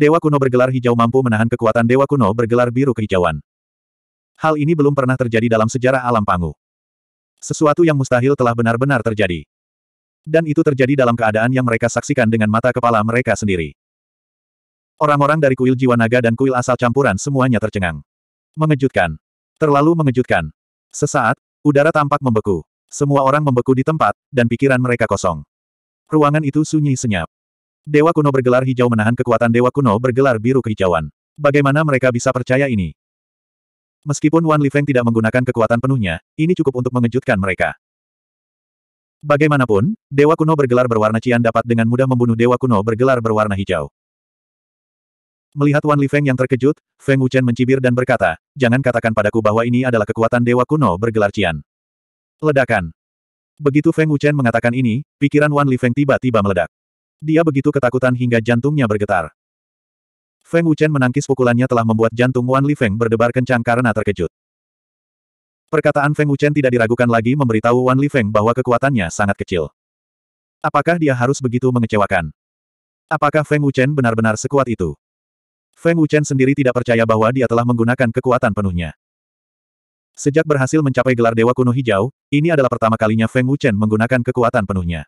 Dewa kuno bergelar hijau mampu menahan kekuatan dewa kuno bergelar biru kehijauan. Hal ini belum pernah terjadi dalam sejarah alam pangu. Sesuatu yang mustahil telah benar-benar terjadi. Dan itu terjadi dalam keadaan yang mereka saksikan dengan mata kepala mereka sendiri. Orang-orang dari kuil jiwa naga dan kuil asal campuran semuanya tercengang. Mengejutkan. Terlalu mengejutkan. Sesaat, udara tampak membeku. Semua orang membeku di tempat, dan pikiran mereka kosong. Ruangan itu sunyi senyap. Dewa kuno bergelar hijau menahan kekuatan dewa kuno bergelar biru kehijauan. Bagaimana mereka bisa percaya ini? Meskipun Wan Lifeng tidak menggunakan kekuatan penuhnya, ini cukup untuk mengejutkan mereka. Bagaimanapun, dewa kuno bergelar berwarna cian dapat dengan mudah membunuh dewa kuno bergelar berwarna hijau. Melihat Wan Lifeng yang terkejut, Feng Wuchen mencibir dan berkata, jangan katakan padaku bahwa ini adalah kekuatan dewa kuno bergelar cian. Ledakan. Begitu Feng Wuchen mengatakan ini, pikiran Wan Lifeng tiba-tiba meledak. Dia begitu ketakutan hingga jantungnya bergetar. Feng Wuchen menangkis pukulannya telah membuat jantung Wan Li Feng berdebar kencang karena terkejut. Perkataan Feng Wuchen tidak diragukan lagi memberitahu Wan Li Feng bahwa kekuatannya sangat kecil. Apakah dia harus begitu mengecewakan? Apakah Feng Wuchen benar-benar sekuat itu? Feng Wuchen sendiri tidak percaya bahwa dia telah menggunakan kekuatan penuhnya. Sejak berhasil mencapai gelar Dewa Kuno Hijau, ini adalah pertama kalinya Feng Wuchen menggunakan kekuatan penuhnya.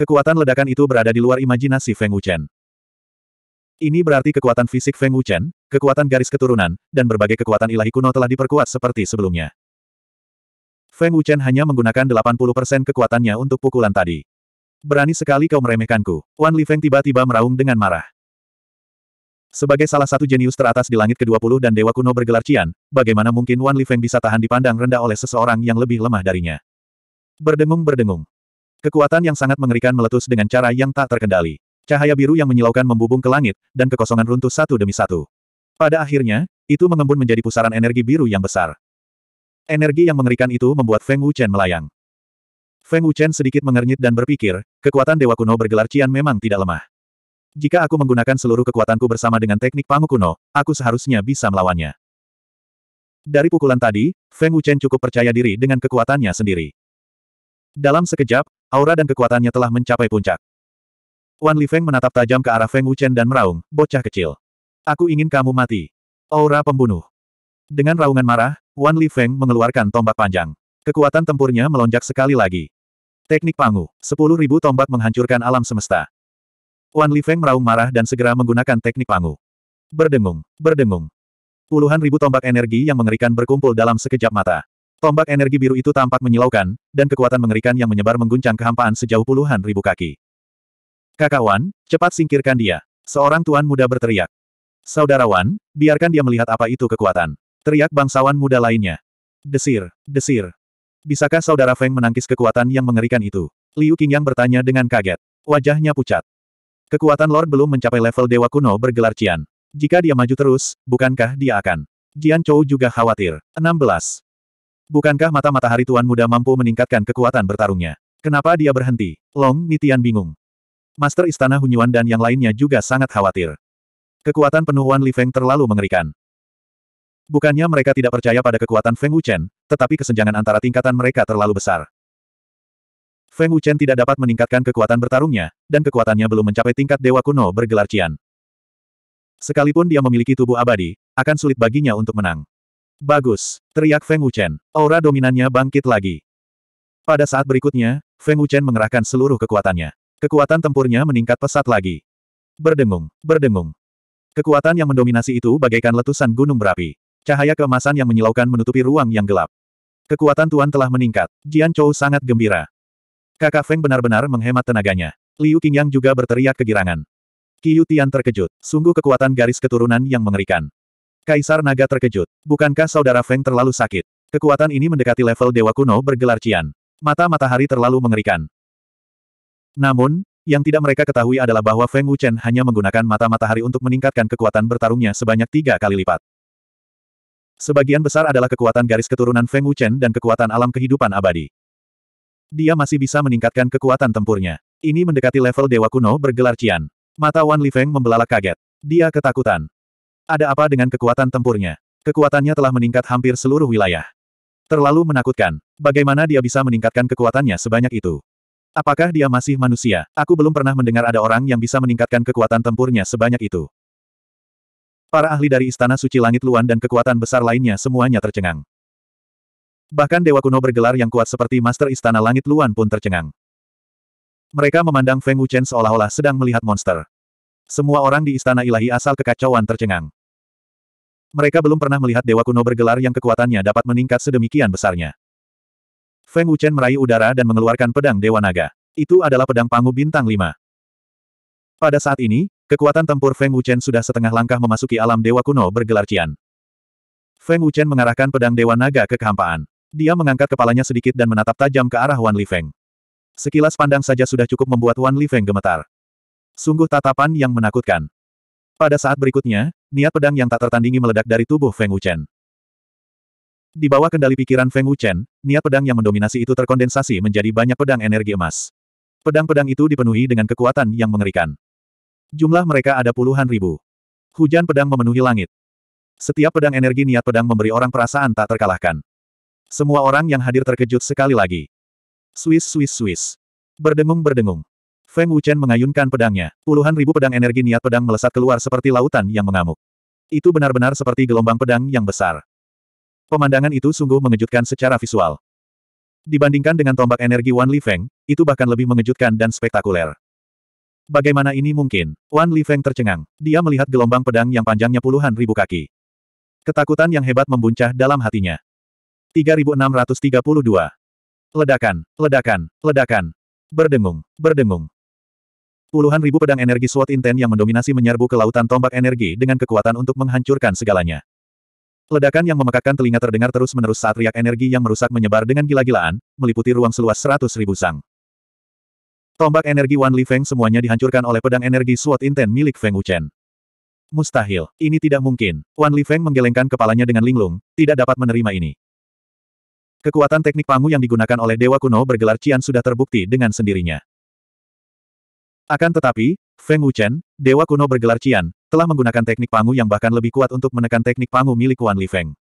Kekuatan ledakan itu berada di luar imajinasi Feng Wuchen. Ini berarti kekuatan fisik Feng Wuchen, kekuatan garis keturunan, dan berbagai kekuatan ilahi kuno telah diperkuat seperti sebelumnya. Feng Wuchen hanya menggunakan 80% kekuatannya untuk pukulan tadi. Berani sekali kau meremehkanku. Wan Li Feng tiba-tiba meraung dengan marah. Sebagai salah satu jenius teratas di langit ke-20 dan dewa kuno bergelar Cian, bagaimana mungkin Wan Li Feng bisa tahan dipandang rendah oleh seseorang yang lebih lemah darinya? Berdengung-berdengung. Kekuatan yang sangat mengerikan meletus dengan cara yang tak terkendali. Cahaya biru yang menyilaukan membubung ke langit, dan kekosongan runtuh satu demi satu. Pada akhirnya, itu mengembun menjadi pusaran energi biru yang besar. Energi yang mengerikan itu membuat Feng Wuchen melayang. Feng Wuchen sedikit mengernyit dan berpikir, kekuatan Dewa Kuno bergelar Cian memang tidak lemah. Jika aku menggunakan seluruh kekuatanku bersama dengan teknik Pangu Kuno, aku seharusnya bisa melawannya. Dari pukulan tadi, Feng Wuchen cukup percaya diri dengan kekuatannya sendiri. Dalam sekejap, aura dan kekuatannya telah mencapai puncak. Wan Li Feng menatap tajam ke arah Feng Wuchen dan meraung, bocah kecil. Aku ingin kamu mati. Aura pembunuh. Dengan raungan marah, Wan Li Feng mengeluarkan tombak panjang. Kekuatan tempurnya melonjak sekali lagi. Teknik pangu, ribu tombak menghancurkan alam semesta. Wan Li Feng meraung marah dan segera menggunakan teknik pangu. Berdengung, berdengung. Puluhan ribu tombak energi yang mengerikan berkumpul dalam sekejap mata. Tombak energi biru itu tampak menyilaukan, dan kekuatan mengerikan yang menyebar mengguncang kehampaan sejauh puluhan ribu kaki. Kakawan, cepat singkirkan dia. Seorang tuan muda berteriak. Saudara Wan, biarkan dia melihat apa itu kekuatan. Teriak bangsawan muda lainnya. Desir, desir. Bisakah saudara Feng menangkis kekuatan yang mengerikan itu? Liu Qingyang bertanya dengan kaget. Wajahnya pucat. Kekuatan Lord belum mencapai level Dewa Kuno bergelar Cian. Jika dia maju terus, bukankah dia akan? Jian Chou juga khawatir. 16. Bukankah mata matahari Tuan Muda mampu meningkatkan kekuatan bertarungnya? Kenapa dia berhenti? Long Nitian bingung. Master Istana Hunyuan dan yang lainnya juga sangat khawatir. Kekuatan penuh Wan Li Feng terlalu mengerikan. Bukannya mereka tidak percaya pada kekuatan Feng Wuchen, tetapi kesenjangan antara tingkatan mereka terlalu besar. Feng Wuchen tidak dapat meningkatkan kekuatan bertarungnya, dan kekuatannya belum mencapai tingkat dewa kuno bergelar Cian. Sekalipun dia memiliki tubuh abadi, akan sulit baginya untuk menang. Bagus, teriak Feng Wuchen. Aura dominannya bangkit lagi. Pada saat berikutnya, Feng Wuchen mengerahkan seluruh kekuatannya. Kekuatan tempurnya meningkat pesat lagi. Berdengung, berdengung. Kekuatan yang mendominasi itu bagaikan letusan gunung berapi. Cahaya keemasan yang menyilaukan menutupi ruang yang gelap. Kekuatan Tuan telah meningkat. Jian Chou sangat gembira. Kakak Feng benar-benar menghemat tenaganya. Liu Qingyang juga berteriak kegirangan. Qiyu Tian terkejut. Sungguh kekuatan garis keturunan yang mengerikan. Kaisar Naga terkejut. Bukankah saudara Feng terlalu sakit? Kekuatan ini mendekati level dewa kuno bergelar Cian. Mata matahari terlalu mengerikan. Namun, yang tidak mereka ketahui adalah bahwa Feng Wuchen hanya menggunakan mata matahari untuk meningkatkan kekuatan bertarungnya sebanyak tiga kali lipat. Sebagian besar adalah kekuatan garis keturunan Feng Wuchen dan kekuatan alam kehidupan abadi. Dia masih bisa meningkatkan kekuatan tempurnya. Ini mendekati level dewa kuno bergelar Cian. Mata Wan Li Feng membelalak kaget. Dia ketakutan. Ada apa dengan kekuatan tempurnya? Kekuatannya telah meningkat hampir seluruh wilayah. Terlalu menakutkan. Bagaimana dia bisa meningkatkan kekuatannya sebanyak itu? Apakah dia masih manusia? Aku belum pernah mendengar ada orang yang bisa meningkatkan kekuatan tempurnya sebanyak itu. Para ahli dari Istana Suci Langit Luan dan kekuatan besar lainnya semuanya tercengang. Bahkan Dewa Kuno bergelar yang kuat seperti Master Istana Langit Luan pun tercengang. Mereka memandang Feng Wuchen seolah-olah sedang melihat monster. Semua orang di istana ilahi asal kekacauan tercengang. Mereka belum pernah melihat dewa kuno bergelar yang kekuatannya dapat meningkat sedemikian besarnya. Feng Wuchen meraih udara dan mengeluarkan pedang Dewa Naga. Itu adalah pedang Pangu Bintang 5. Pada saat ini, kekuatan tempur Feng Wuchen sudah setengah langkah memasuki alam Dewa Kuno bergelar Cian. Feng Wuchen mengarahkan pedang Dewa Naga ke kehampaan. Dia mengangkat kepalanya sedikit dan menatap tajam ke arah Wan Li Feng. Sekilas pandang saja sudah cukup membuat Wan Li Feng gemetar. Sungguh tatapan yang menakutkan. Pada saat berikutnya, niat pedang yang tak tertandingi meledak dari tubuh Feng Wuchen. Di bawah kendali pikiran Feng Wuchen, niat pedang yang mendominasi itu terkondensasi menjadi banyak pedang energi emas. Pedang-pedang itu dipenuhi dengan kekuatan yang mengerikan. Jumlah mereka ada puluhan ribu. Hujan pedang memenuhi langit. Setiap pedang energi niat pedang memberi orang perasaan tak terkalahkan. Semua orang yang hadir terkejut sekali lagi. Swiss, Swiss, Swiss. Berdengung-berdengung. Feng Wuchen mengayunkan pedangnya. Puluhan ribu pedang energi niat pedang melesat keluar seperti lautan yang mengamuk. Itu benar-benar seperti gelombang pedang yang besar. Pemandangan itu sungguh mengejutkan secara visual. Dibandingkan dengan tombak energi Wan Li Feng, itu bahkan lebih mengejutkan dan spektakuler. Bagaimana ini mungkin? Wan Li Feng tercengang. Dia melihat gelombang pedang yang panjangnya puluhan ribu kaki. Ketakutan yang hebat membuncah dalam hatinya. 3632. Ledakan, ledakan, ledakan. Berdengung, berdengung. Puluhan ribu pedang energi swat Inten yang mendominasi menyerbu ke lautan tombak energi dengan kekuatan untuk menghancurkan segalanya. Ledakan yang memekakkan telinga terdengar terus-menerus saat riak energi yang merusak menyebar dengan gila-gilaan, meliputi ruang seluas seratus ribu sang. Tombak energi Wan Li Feng semuanya dihancurkan oleh pedang energi swat Inten milik Feng Wuchen. Mustahil, ini tidak mungkin. Wan Li Feng menggelengkan kepalanya dengan linglung, tidak dapat menerima ini. Kekuatan teknik pangu yang digunakan oleh Dewa Kuno bergelar Cian sudah terbukti dengan sendirinya. Akan tetapi, Feng Wuchen, dewa kuno bergelar Cian, telah menggunakan teknik pangu yang bahkan lebih kuat untuk menekan teknik pangu milik Wan Li Feng.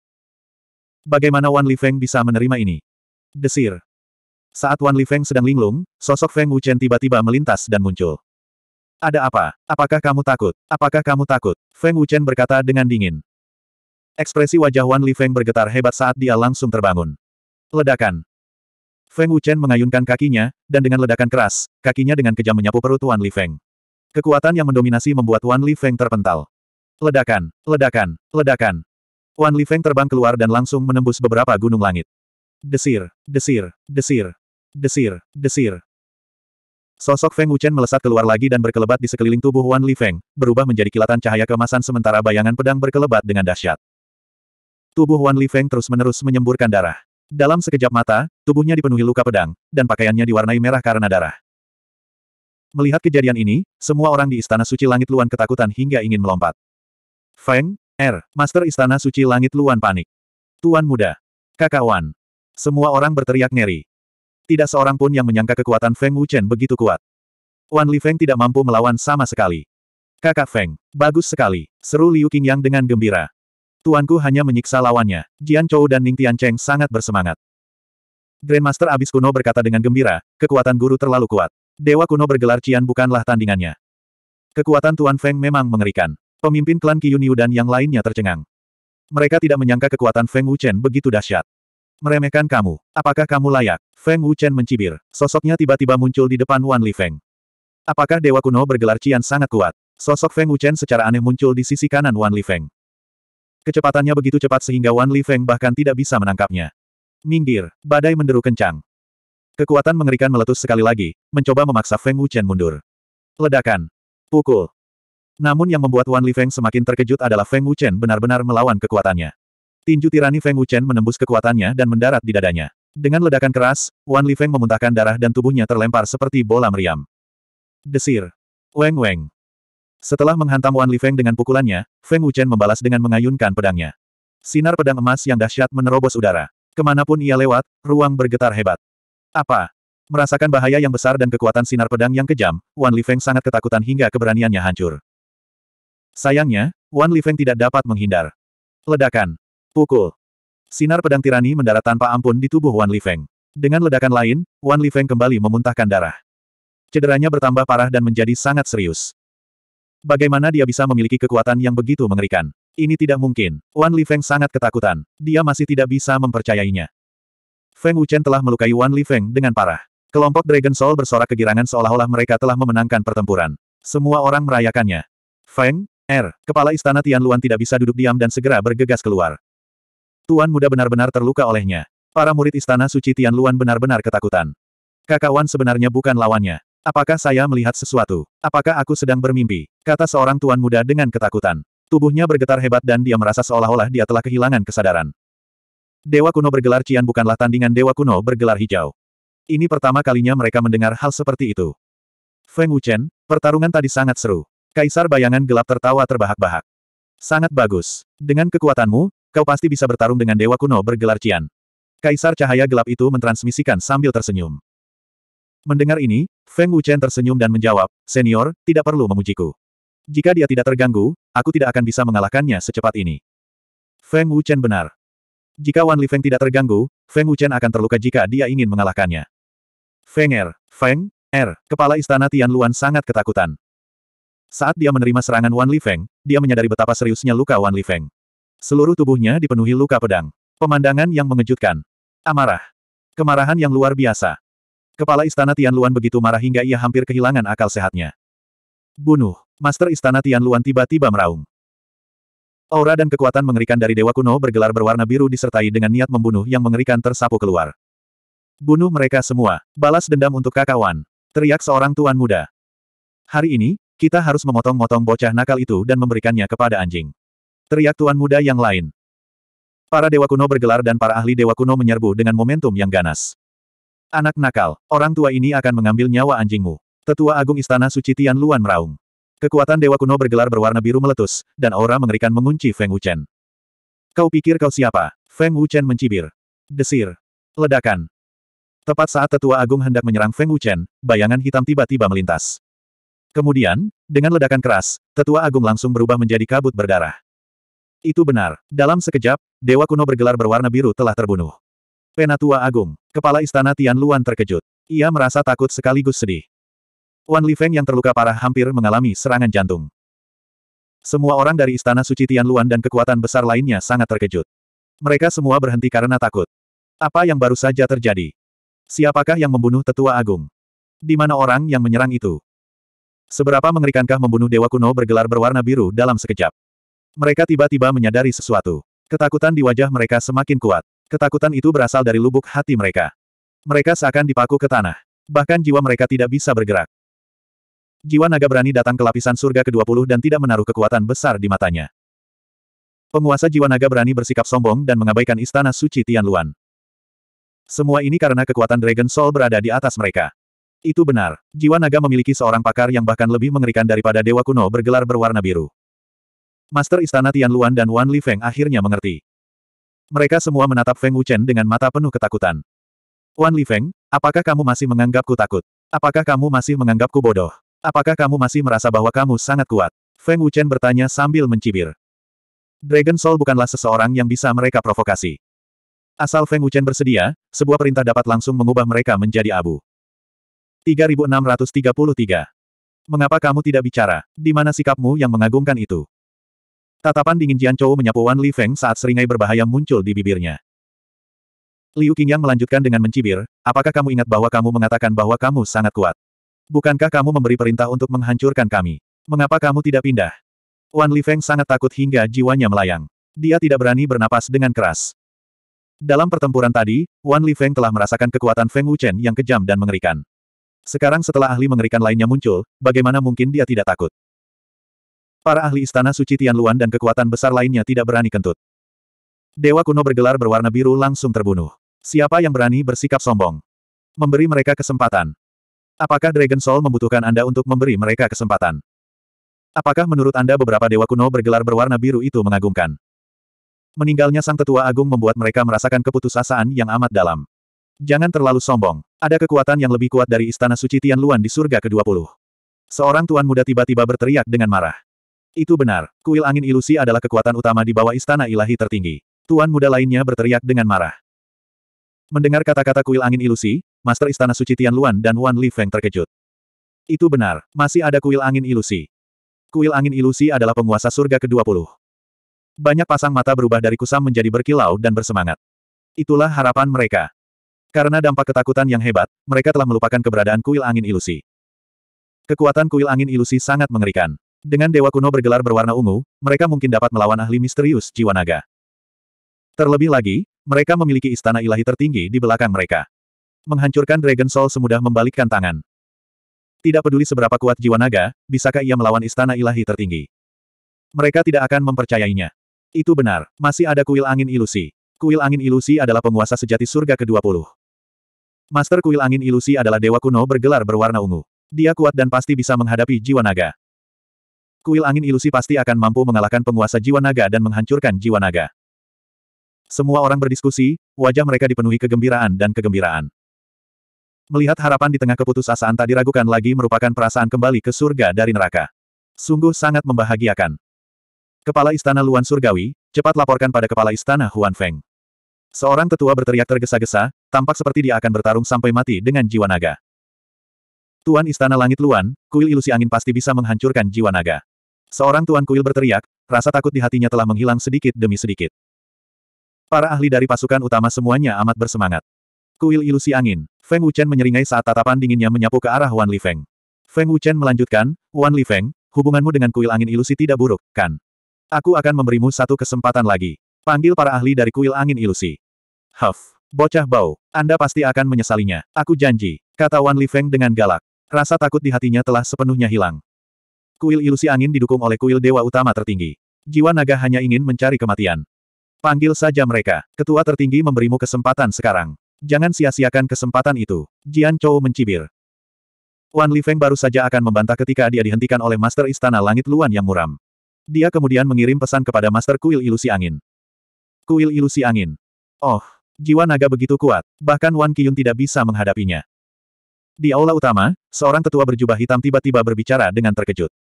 Bagaimana Wan Li Feng bisa menerima ini? Desir. Saat Wan Li Feng sedang linglung, sosok Feng Wuchen tiba-tiba melintas dan muncul. Ada apa? Apakah kamu takut? Apakah kamu takut? Feng Wuchen berkata dengan dingin. Ekspresi wajah Wan Li Feng bergetar hebat saat dia langsung terbangun. Ledakan. Feng Wuchen mengayunkan kakinya, dan dengan ledakan keras, kakinya dengan kejam menyapu perut Wan Li Feng. Kekuatan yang mendominasi membuat Wan Li Feng terpental. Ledakan, ledakan, ledakan. Wan Li Feng terbang keluar dan langsung menembus beberapa gunung langit. Desir, desir, desir, desir, desir. Sosok Feng Wuchen melesat keluar lagi dan berkelebat di sekeliling tubuh Wan Li Feng, berubah menjadi kilatan cahaya kemasan sementara bayangan pedang berkelebat dengan dahsyat. Tubuh Wan Li Feng terus-menerus menyemburkan darah. Dalam sekejap mata, tubuhnya dipenuhi luka pedang, dan pakaiannya diwarnai merah karena darah. Melihat kejadian ini, semua orang di Istana Suci Langit Luan ketakutan hingga ingin melompat. Feng, Er, Master Istana Suci Langit Luan panik. Tuan muda. Kakak Wan, Semua orang berteriak ngeri. Tidak seorang pun yang menyangka kekuatan Feng Wuchen begitu kuat. Wan Li Feng tidak mampu melawan sama sekali. Kakak Feng, bagus sekali, seru Liu Qingyang dengan gembira. Tuanku hanya menyiksa lawannya. Jian Chou dan Ning Tian Cheng sangat bersemangat. Grandmaster Abis Kuno berkata dengan gembira, kekuatan guru terlalu kuat. Dewa Kuno bergelar Cian bukanlah tandingannya. Kekuatan Tuan Feng memang mengerikan. Pemimpin klan Qiyunyu dan yang lainnya tercengang. Mereka tidak menyangka kekuatan Feng Wuchen begitu dahsyat. Meremehkan kamu. Apakah kamu layak? Feng Wuchen mencibir. Sosoknya tiba-tiba muncul di depan Wan Li Feng. Apakah Dewa Kuno bergelar Cian sangat kuat? Sosok Feng Wuchen secara aneh muncul di sisi kanan Wan Li Feng. Kecepatannya begitu cepat sehingga Wan Li Feng bahkan tidak bisa menangkapnya. Minggir, badai menderu kencang. Kekuatan mengerikan meletus sekali lagi, mencoba memaksa Feng Wuchen mundur. Ledakan. Pukul. Namun yang membuat Wan Li Feng semakin terkejut adalah Feng Wuchen benar-benar melawan kekuatannya. Tinju tirani Feng Wuchen menembus kekuatannya dan mendarat di dadanya. Dengan ledakan keras, Wan Li Feng memuntahkan darah dan tubuhnya terlempar seperti bola meriam. Desir. Weng Weng. Setelah menghantam Wan Li Feng dengan pukulannya, Feng Wuchen membalas dengan mengayunkan pedangnya. Sinar pedang emas yang dahsyat menerobos udara. Kemanapun ia lewat, ruang bergetar hebat. Apa? Merasakan bahaya yang besar dan kekuatan sinar pedang yang kejam, Wan Li Feng sangat ketakutan hingga keberaniannya hancur. Sayangnya, Wan Li Feng tidak dapat menghindar. Ledakan. Pukul. Sinar pedang tirani mendarat tanpa ampun di tubuh Wan Li Feng. Dengan ledakan lain, Wan Li Feng kembali memuntahkan darah. Cederanya bertambah parah dan menjadi sangat serius. Bagaimana dia bisa memiliki kekuatan yang begitu mengerikan? Ini tidak mungkin. Wan Li Feng sangat ketakutan. Dia masih tidak bisa mempercayainya. Feng Wuchen telah melukai Wan Li Feng dengan parah. Kelompok Dragon Soul bersorak kegirangan seolah-olah mereka telah memenangkan pertempuran. Semua orang merayakannya. Feng, Er, kepala istana Tianluan tidak bisa duduk diam dan segera bergegas keluar. Tuan muda benar-benar terluka olehnya. Para murid istana suci Tianluan benar-benar ketakutan. Kakak Wan sebenarnya bukan lawannya. Apakah saya melihat sesuatu? Apakah aku sedang bermimpi? Kata seorang tuan muda dengan ketakutan. Tubuhnya bergetar hebat dan dia merasa seolah-olah dia telah kehilangan kesadaran. Dewa kuno bergelar Cian bukanlah tandingan Dewa kuno bergelar hijau. Ini pertama kalinya mereka mendengar hal seperti itu. Feng Wuchen, pertarungan tadi sangat seru. Kaisar bayangan gelap tertawa terbahak-bahak. Sangat bagus. Dengan kekuatanmu, kau pasti bisa bertarung dengan Dewa kuno bergelar Cian. Kaisar cahaya gelap itu mentransmisikan sambil tersenyum. Mendengar ini, Feng Wuchen tersenyum dan menjawab, Senior, tidak perlu memujiku. Jika dia tidak terganggu, aku tidak akan bisa mengalahkannya secepat ini. Feng Wuchen benar. Jika Wan Li Feng tidak terganggu, Feng Wuchen akan terluka jika dia ingin mengalahkannya. Feng Er, Feng, Er, kepala istana Tianluan sangat ketakutan. Saat dia menerima serangan Wan Li Feng, dia menyadari betapa seriusnya luka Wan Li Feng. Seluruh tubuhnya dipenuhi luka pedang. Pemandangan yang mengejutkan. Amarah. Kemarahan yang luar biasa. Kepala Istana Tianluan begitu marah hingga ia hampir kehilangan akal sehatnya. Bunuh! Master Istana Tianluan tiba-tiba meraung. Aura dan kekuatan mengerikan dari Dewa Kuno bergelar berwarna biru disertai dengan niat membunuh yang mengerikan tersapu keluar. Bunuh mereka semua, balas dendam untuk kakawan. Teriak seorang tuan muda. Hari ini, kita harus memotong-motong bocah nakal itu dan memberikannya kepada anjing. Teriak tuan muda yang lain. Para Dewa Kuno bergelar dan para ahli Dewa Kuno menyerbu dengan momentum yang ganas. Anak nakal, orang tua ini akan mengambil nyawa anjingmu. Tetua Agung Istana Suci Tian Luan meraung. Kekuatan Dewa Kuno bergelar berwarna biru meletus, dan aura mengerikan mengunci Feng Wuchen. Kau pikir kau siapa? Feng Wuchen mencibir. Desir. Ledakan. Tepat saat Tetua Agung hendak menyerang Feng Wuchen, bayangan hitam tiba-tiba melintas. Kemudian, dengan ledakan keras, Tetua Agung langsung berubah menjadi kabut berdarah. Itu benar. Dalam sekejap, Dewa Kuno bergelar berwarna biru telah terbunuh. Penatua Agung, kepala istana Tianluan terkejut. Ia merasa takut sekaligus sedih. Wan Li Feng yang terluka parah hampir mengalami serangan jantung. Semua orang dari istana suci Tianluan dan kekuatan besar lainnya sangat terkejut. Mereka semua berhenti karena takut. Apa yang baru saja terjadi? Siapakah yang membunuh tetua agung? Di mana orang yang menyerang itu? Seberapa mengerikankah membunuh dewa kuno bergelar berwarna biru dalam sekejap? Mereka tiba-tiba menyadari sesuatu. Ketakutan di wajah mereka semakin kuat. Ketakutan itu berasal dari lubuk hati mereka. Mereka seakan dipaku ke tanah. Bahkan jiwa mereka tidak bisa bergerak. Jiwa naga berani datang ke lapisan surga ke-20 dan tidak menaruh kekuatan besar di matanya. Penguasa jiwa naga berani bersikap sombong dan mengabaikan istana suci Tianluan. Semua ini karena kekuatan Dragon Soul berada di atas mereka. Itu benar, jiwa naga memiliki seorang pakar yang bahkan lebih mengerikan daripada dewa kuno bergelar berwarna biru. Master Istana Tianluan dan Wan Li Feng akhirnya mengerti. Mereka semua menatap Feng Wuchen dengan mata penuh ketakutan. Wan Li Feng, apakah kamu masih menganggapku takut? Apakah kamu masih menganggapku bodoh? Apakah kamu masih merasa bahwa kamu sangat kuat? Feng Wuchen bertanya sambil mencibir. Dragon Soul bukanlah seseorang yang bisa mereka provokasi. Asal Feng Wuchen bersedia, sebuah perintah dapat langsung mengubah mereka menjadi abu. 3633. Mengapa kamu tidak bicara? Di mana sikapmu yang mengagumkan itu? Tatapan dingin Jian Chou menyapu Wan Li Feng saat seringai berbahaya muncul di bibirnya. Liu Qingyang melanjutkan dengan mencibir, apakah kamu ingat bahwa kamu mengatakan bahwa kamu sangat kuat? Bukankah kamu memberi perintah untuk menghancurkan kami? Mengapa kamu tidak pindah? Wan Li Feng sangat takut hingga jiwanya melayang. Dia tidak berani bernapas dengan keras. Dalam pertempuran tadi, Wan Li Feng telah merasakan kekuatan Feng Wuchen yang kejam dan mengerikan. Sekarang setelah ahli mengerikan lainnya muncul, bagaimana mungkin dia tidak takut? Para ahli istana suci Tianluan dan kekuatan besar lainnya tidak berani kentut. Dewa kuno bergelar berwarna biru langsung terbunuh. Siapa yang berani bersikap sombong? Memberi mereka kesempatan. Apakah Dragon Soul membutuhkan Anda untuk memberi mereka kesempatan? Apakah menurut Anda beberapa dewa kuno bergelar berwarna biru itu mengagumkan? Meninggalnya sang tetua agung membuat mereka merasakan keputusasaan yang amat dalam. Jangan terlalu sombong. Ada kekuatan yang lebih kuat dari istana suci Tianluan di surga ke-20. Seorang tuan muda tiba-tiba berteriak dengan marah. Itu benar, kuil angin ilusi adalah kekuatan utama di bawah istana ilahi tertinggi. Tuan muda lainnya berteriak dengan marah. Mendengar kata-kata kuil angin ilusi, Master Istana Suci Luan dan Wan Li Feng terkejut. Itu benar, masih ada kuil angin ilusi. Kuil angin ilusi adalah penguasa surga ke-20. Banyak pasang mata berubah dari kusam menjadi berkilau dan bersemangat. Itulah harapan mereka. Karena dampak ketakutan yang hebat, mereka telah melupakan keberadaan kuil angin ilusi. Kekuatan kuil angin ilusi sangat mengerikan. Dengan dewa kuno bergelar berwarna ungu, mereka mungkin dapat melawan ahli misterius jiwa naga. Terlebih lagi, mereka memiliki istana ilahi tertinggi di belakang mereka. Menghancurkan Dragon Soul semudah membalikkan tangan. Tidak peduli seberapa kuat jiwa naga, bisakah ia melawan istana ilahi tertinggi? Mereka tidak akan mempercayainya. Itu benar, masih ada kuil angin ilusi. Kuil angin ilusi adalah penguasa sejati surga ke-20. Master kuil angin ilusi adalah dewa kuno bergelar berwarna ungu. Dia kuat dan pasti bisa menghadapi jiwa naga. Kuil angin ilusi pasti akan mampu mengalahkan penguasa jiwa naga dan menghancurkan jiwa naga. Semua orang berdiskusi, wajah mereka dipenuhi kegembiraan dan kegembiraan. Melihat harapan di tengah keputusasaan tak diragukan lagi merupakan perasaan kembali ke surga dari neraka. Sungguh sangat membahagiakan. Kepala Istana Luan Surgawi, cepat laporkan pada Kepala Istana Huan Feng. Seorang tetua berteriak tergesa-gesa, tampak seperti dia akan bertarung sampai mati dengan jiwa naga. Tuan Istana Langit Luan, kuil ilusi angin pasti bisa menghancurkan jiwa naga. Seorang tuan kuil berteriak, rasa takut di hatinya telah menghilang sedikit demi sedikit. Para ahli dari pasukan utama semuanya amat bersemangat. Kuil ilusi angin, Feng Wuchen menyeringai saat tatapan dinginnya menyapu ke arah Wan Li Feng. Feng Wuchen melanjutkan, Wan Li Feng, hubunganmu dengan kuil angin ilusi tidak buruk, kan? Aku akan memberimu satu kesempatan lagi. Panggil para ahli dari kuil angin ilusi. Huff, bocah bau, Anda pasti akan menyesalinya, aku janji, kata Wan Li Feng dengan galak. Rasa takut di hatinya telah sepenuhnya hilang. Kuil ilusi angin didukung oleh kuil dewa utama tertinggi. Jiwa naga hanya ingin mencari kematian. Panggil saja mereka. Ketua tertinggi memberimu kesempatan sekarang. Jangan sia-siakan kesempatan itu. Jian Chou mencibir. Wan Li Feng baru saja akan membantah ketika dia dihentikan oleh Master Istana Langit Luan yang muram. Dia kemudian mengirim pesan kepada Master Kuil Ilusi Angin. Kuil Ilusi Angin. Oh, jiwa naga begitu kuat, bahkan Wan Qiyun tidak bisa menghadapinya. Di aula utama, seorang tetua berjubah hitam tiba-tiba berbicara dengan terkejut.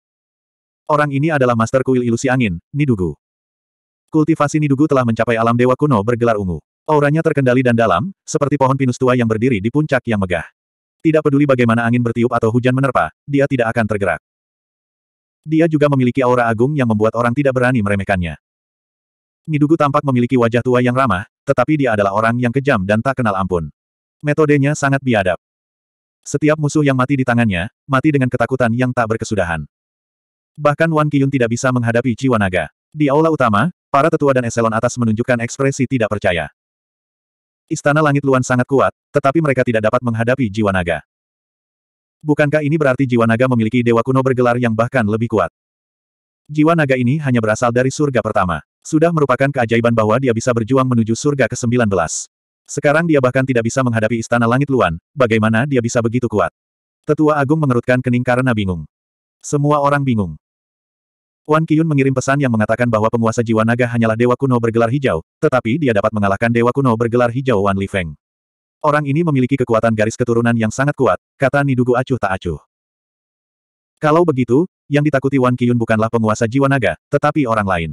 Orang ini adalah master kuil ilusi angin, Nidugu. Kultivasi Nidugu telah mencapai alam dewa kuno bergelar ungu. Auranya terkendali dan dalam, seperti pohon pinus tua yang berdiri di puncak yang megah. Tidak peduli bagaimana angin bertiup atau hujan menerpa, dia tidak akan tergerak. Dia juga memiliki aura agung yang membuat orang tidak berani meremehkannya. Nidugu tampak memiliki wajah tua yang ramah, tetapi dia adalah orang yang kejam dan tak kenal ampun. Metodenya sangat biadab. Setiap musuh yang mati di tangannya, mati dengan ketakutan yang tak berkesudahan. Bahkan Wan Kiyun tidak bisa menghadapi jiwa naga. Di aula utama, para tetua dan eselon atas menunjukkan ekspresi tidak percaya. Istana Langit Luan sangat kuat, tetapi mereka tidak dapat menghadapi jiwa naga. Bukankah ini berarti jiwa naga memiliki dewa kuno bergelar yang bahkan lebih kuat? Jiwa naga ini hanya berasal dari surga pertama. Sudah merupakan keajaiban bahwa dia bisa berjuang menuju surga ke-19. Sekarang dia bahkan tidak bisa menghadapi Istana Langit Luan, bagaimana dia bisa begitu kuat? Tetua Agung mengerutkan kening karena bingung. Semua orang bingung. Wan Kiyun mengirim pesan yang mengatakan bahwa penguasa jiwa naga hanyalah dewa kuno bergelar hijau, tetapi dia dapat mengalahkan dewa kuno bergelar hijau Wan Li Feng. Orang ini memiliki kekuatan garis keturunan yang sangat kuat, kata Nidugu acuh tak acuh. Kalau begitu, yang ditakuti Wan Kiyun bukanlah penguasa jiwa naga, tetapi orang lain.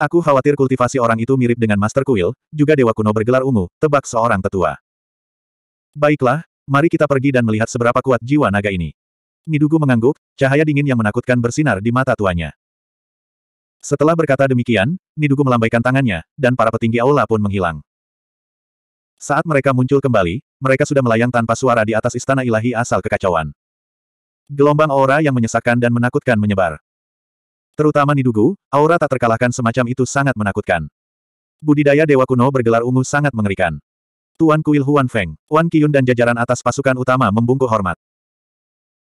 Aku khawatir kultivasi orang itu mirip dengan Master Kuil, juga dewa kuno bergelar ungu, tebak seorang tetua. Baiklah, mari kita pergi dan melihat seberapa kuat jiwa naga ini. Nidugu mengangguk, cahaya dingin yang menakutkan bersinar di mata tuanya. Setelah berkata demikian, Nidugu melambaikan tangannya, dan para petinggi aula pun menghilang. Saat mereka muncul kembali, mereka sudah melayang tanpa suara di atas istana ilahi asal kekacauan. Gelombang aura yang menyesakkan dan menakutkan menyebar. Terutama Nidugu, aura tak terkalahkan semacam itu sangat menakutkan. Budidaya Dewa Kuno bergelar ungu sangat mengerikan. Tuan Kuil Huan Feng, Wan Kiyun dan jajaran atas pasukan utama membungkuk hormat.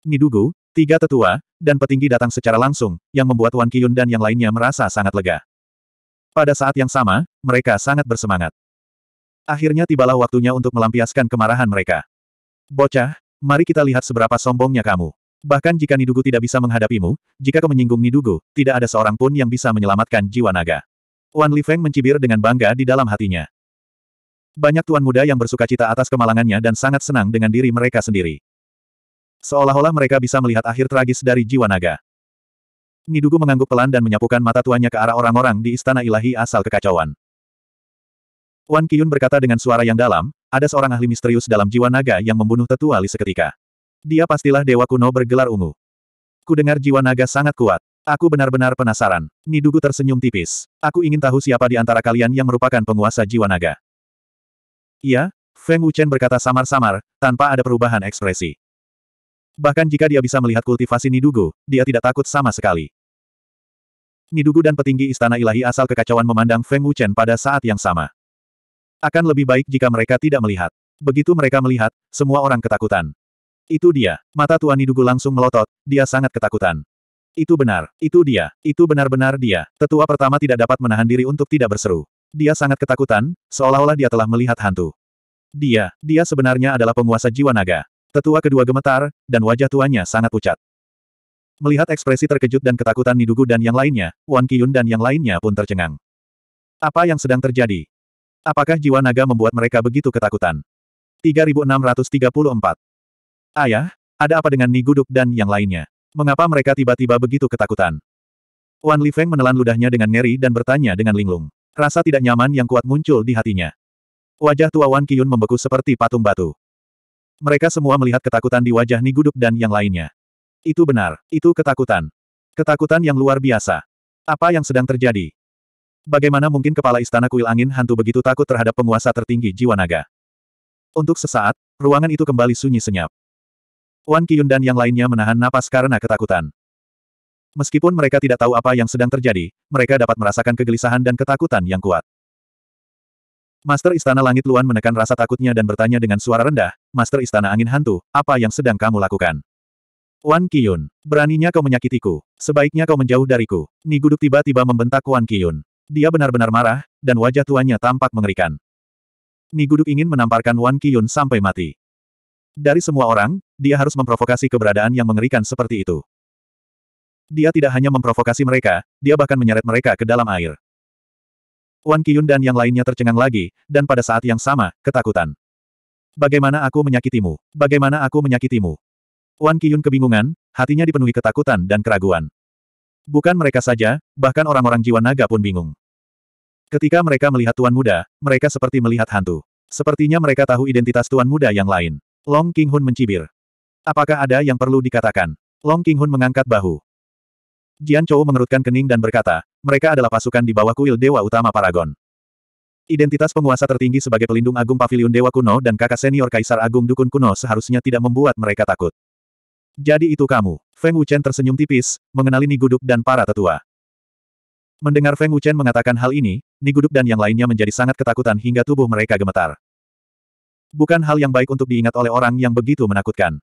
Nidugu, Tiga tetua, dan petinggi datang secara langsung, yang membuat Wan Kiyun dan yang lainnya merasa sangat lega. Pada saat yang sama, mereka sangat bersemangat. Akhirnya tibalah waktunya untuk melampiaskan kemarahan mereka. Bocah, mari kita lihat seberapa sombongnya kamu. Bahkan jika Nidugu tidak bisa menghadapimu, jika kau menyinggung Nidugu, tidak ada seorang pun yang bisa menyelamatkan jiwa naga. Wan Feng mencibir dengan bangga di dalam hatinya. Banyak tuan muda yang bersuka cita atas kemalangannya dan sangat senang dengan diri mereka sendiri. Seolah-olah mereka bisa melihat akhir tragis dari jiwa naga. Nidugu mengangguk pelan dan menyapukan mata tuanya ke arah orang-orang di istana ilahi asal kekacauan. Wan Kiyun berkata dengan suara yang dalam, ada seorang ahli misterius dalam jiwa naga yang membunuh tetua Li seketika. Dia pastilah dewa kuno bergelar ungu. Ku dengar jiwa naga sangat kuat. Aku benar-benar penasaran. Nidugu tersenyum tipis. Aku ingin tahu siapa di antara kalian yang merupakan penguasa jiwa naga. Iya, Feng Wuchen berkata samar-samar, tanpa ada perubahan ekspresi. Bahkan jika dia bisa melihat kultivasi Nidugu, dia tidak takut sama sekali. Nidugu dan petinggi istana ilahi asal kekacauan memandang Feng Wuchen pada saat yang sama. Akan lebih baik jika mereka tidak melihat. Begitu mereka melihat, semua orang ketakutan. Itu dia. Mata tua Nidugu langsung melotot, dia sangat ketakutan. Itu benar, itu dia, itu benar-benar dia. Tetua pertama tidak dapat menahan diri untuk tidak berseru. Dia sangat ketakutan, seolah-olah dia telah melihat hantu. Dia, dia sebenarnya adalah penguasa jiwa naga. Tetua kedua gemetar, dan wajah tuanya sangat pucat. Melihat ekspresi terkejut dan ketakutan Nidugu dan yang lainnya, Wan Kiyun dan yang lainnya pun tercengang. Apa yang sedang terjadi? Apakah jiwa naga membuat mereka begitu ketakutan? 3634 Ayah, ada apa dengan Niguduk dan yang lainnya? Mengapa mereka tiba-tiba begitu ketakutan? Wan Lifeng menelan ludahnya dengan ngeri dan bertanya dengan linglung. Rasa tidak nyaman yang kuat muncul di hatinya. Wajah tua Wan Kiyun membeku seperti patung batu. Mereka semua melihat ketakutan di wajah Niguduk dan yang lainnya. Itu benar, itu ketakutan. Ketakutan yang luar biasa. Apa yang sedang terjadi? Bagaimana mungkin kepala istana kuil angin hantu begitu takut terhadap penguasa tertinggi jiwa naga? Untuk sesaat, ruangan itu kembali sunyi senyap. Wan Kiyun dan yang lainnya menahan napas karena ketakutan. Meskipun mereka tidak tahu apa yang sedang terjadi, mereka dapat merasakan kegelisahan dan ketakutan yang kuat. Master Istana Langit Luan menekan rasa takutnya dan bertanya dengan suara rendah, Master Istana Angin Hantu, apa yang sedang kamu lakukan? Wan Kiyun, beraninya kau menyakitiku, sebaiknya kau menjauh dariku. Niguduk tiba-tiba membentak Wan Kiyun. Dia benar-benar marah, dan wajah tuannya tampak mengerikan. Niguduk ingin menamparkan Wan Kiyun sampai mati. Dari semua orang, dia harus memprovokasi keberadaan yang mengerikan seperti itu. Dia tidak hanya memprovokasi mereka, dia bahkan menyeret mereka ke dalam air. Wan Kiyun dan yang lainnya tercengang lagi, dan pada saat yang sama, ketakutan. Bagaimana aku menyakitimu? Bagaimana aku menyakitimu? Wan Kiyun kebingungan, hatinya dipenuhi ketakutan dan keraguan. Bukan mereka saja, bahkan orang-orang jiwa naga pun bingung. Ketika mereka melihat Tuan Muda, mereka seperti melihat hantu. Sepertinya mereka tahu identitas Tuan Muda yang lain. Long King Hun mencibir. Apakah ada yang perlu dikatakan? Long King Hun mengangkat bahu. Jian Chou mengerutkan kening dan berkata, mereka adalah pasukan di bawah kuil Dewa Utama Paragon. Identitas penguasa tertinggi sebagai pelindung agung pavilion Dewa Kuno dan kakak senior Kaisar Agung Dukun Kuno seharusnya tidak membuat mereka takut. Jadi itu kamu. Feng Wuchen tersenyum tipis, mengenali Niguduk dan para tetua. Mendengar Feng Wuchen mengatakan hal ini, Niguduk dan yang lainnya menjadi sangat ketakutan hingga tubuh mereka gemetar. Bukan hal yang baik untuk diingat oleh orang yang begitu menakutkan.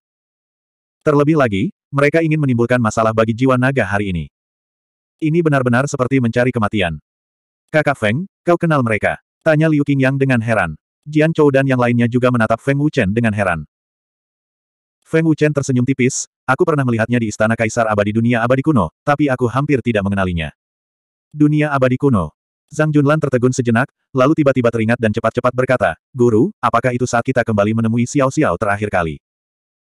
Terlebih lagi, mereka ingin menimbulkan masalah bagi jiwa naga hari ini. Ini benar-benar seperti mencari kematian. Kakak Feng, kau kenal mereka? Tanya Liu Qingyang dengan heran. Jian Chou dan yang lainnya juga menatap Feng Wuchen dengan heran. Feng Wuchen tersenyum tipis, aku pernah melihatnya di Istana Kaisar Abadi Dunia Abadi Kuno, tapi aku hampir tidak mengenalinya. Dunia Abadi Kuno. Zhang Junlan tertegun sejenak, lalu tiba-tiba teringat dan cepat-cepat berkata, Guru, apakah itu saat kita kembali menemui Xiao Xiao terakhir kali?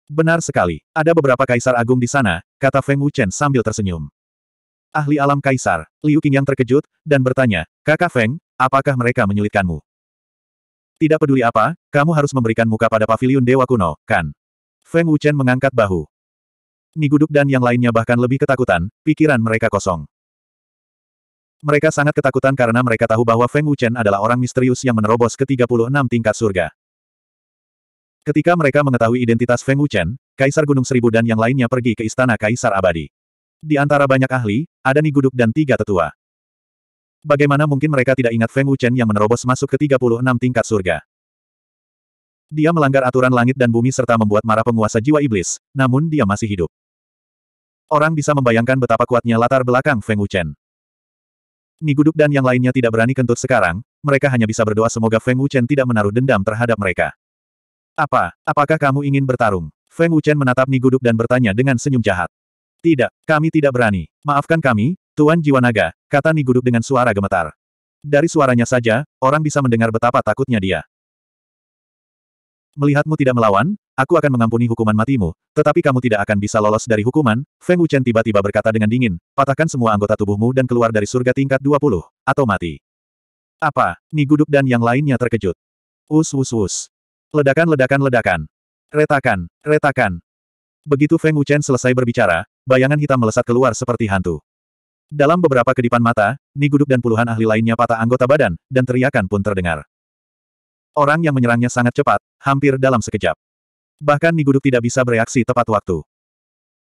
Benar sekali, ada beberapa kaisar agung di sana, kata Feng Wuchen sambil tersenyum. Ahli alam kaisar, Liu Qing yang terkejut, dan bertanya, Kakak Feng, apakah mereka menyulitkanmu? Tidak peduli apa, kamu harus memberikan muka pada pavilion dewa kuno, kan? Feng Wuchen mengangkat bahu. Niguduk dan yang lainnya bahkan lebih ketakutan, pikiran mereka kosong. Mereka sangat ketakutan karena mereka tahu bahwa Feng Wuchen adalah orang misterius yang menerobos ke 36 tingkat surga. Ketika mereka mengetahui identitas Feng Wuchen, Kaisar Gunung Seribu dan yang lainnya pergi ke Istana Kaisar Abadi. Di antara banyak ahli, ada Ni Guduk dan tiga tetua. Bagaimana mungkin mereka tidak ingat Feng Wuchen yang menerobos masuk ke 36 tingkat surga? Dia melanggar aturan langit dan bumi serta membuat marah penguasa jiwa iblis, namun dia masih hidup. Orang bisa membayangkan betapa kuatnya latar belakang Feng Wuchen. Guduk dan yang lainnya tidak berani kentut sekarang, mereka hanya bisa berdoa semoga Feng Wuchen tidak menaruh dendam terhadap mereka. Apa, apakah kamu ingin bertarung? Feng Wuchen menatap Ni Guduk dan bertanya dengan senyum jahat. Tidak, kami tidak berani. Maafkan kami, Tuan Jiwa Naga. kata Ni Guduk dengan suara gemetar. Dari suaranya saja, orang bisa mendengar betapa takutnya dia. Melihatmu tidak melawan, aku akan mengampuni hukuman matimu, tetapi kamu tidak akan bisa lolos dari hukuman, Feng Wuchen tiba-tiba berkata dengan dingin, patahkan semua anggota tubuhmu dan keluar dari surga tingkat 20, atau mati. Apa? Ni Guduk dan yang lainnya terkejut. Us us us. Ledakan ledakan ledakan. Retakan, retakan. Begitu Feng Wuchen selesai berbicara, bayangan hitam melesat keluar seperti hantu. Dalam beberapa kedipan mata, Ni Niguduk dan puluhan ahli lainnya patah anggota badan, dan teriakan pun terdengar. Orang yang menyerangnya sangat cepat, hampir dalam sekejap. Bahkan Ni Niguduk tidak bisa bereaksi tepat waktu.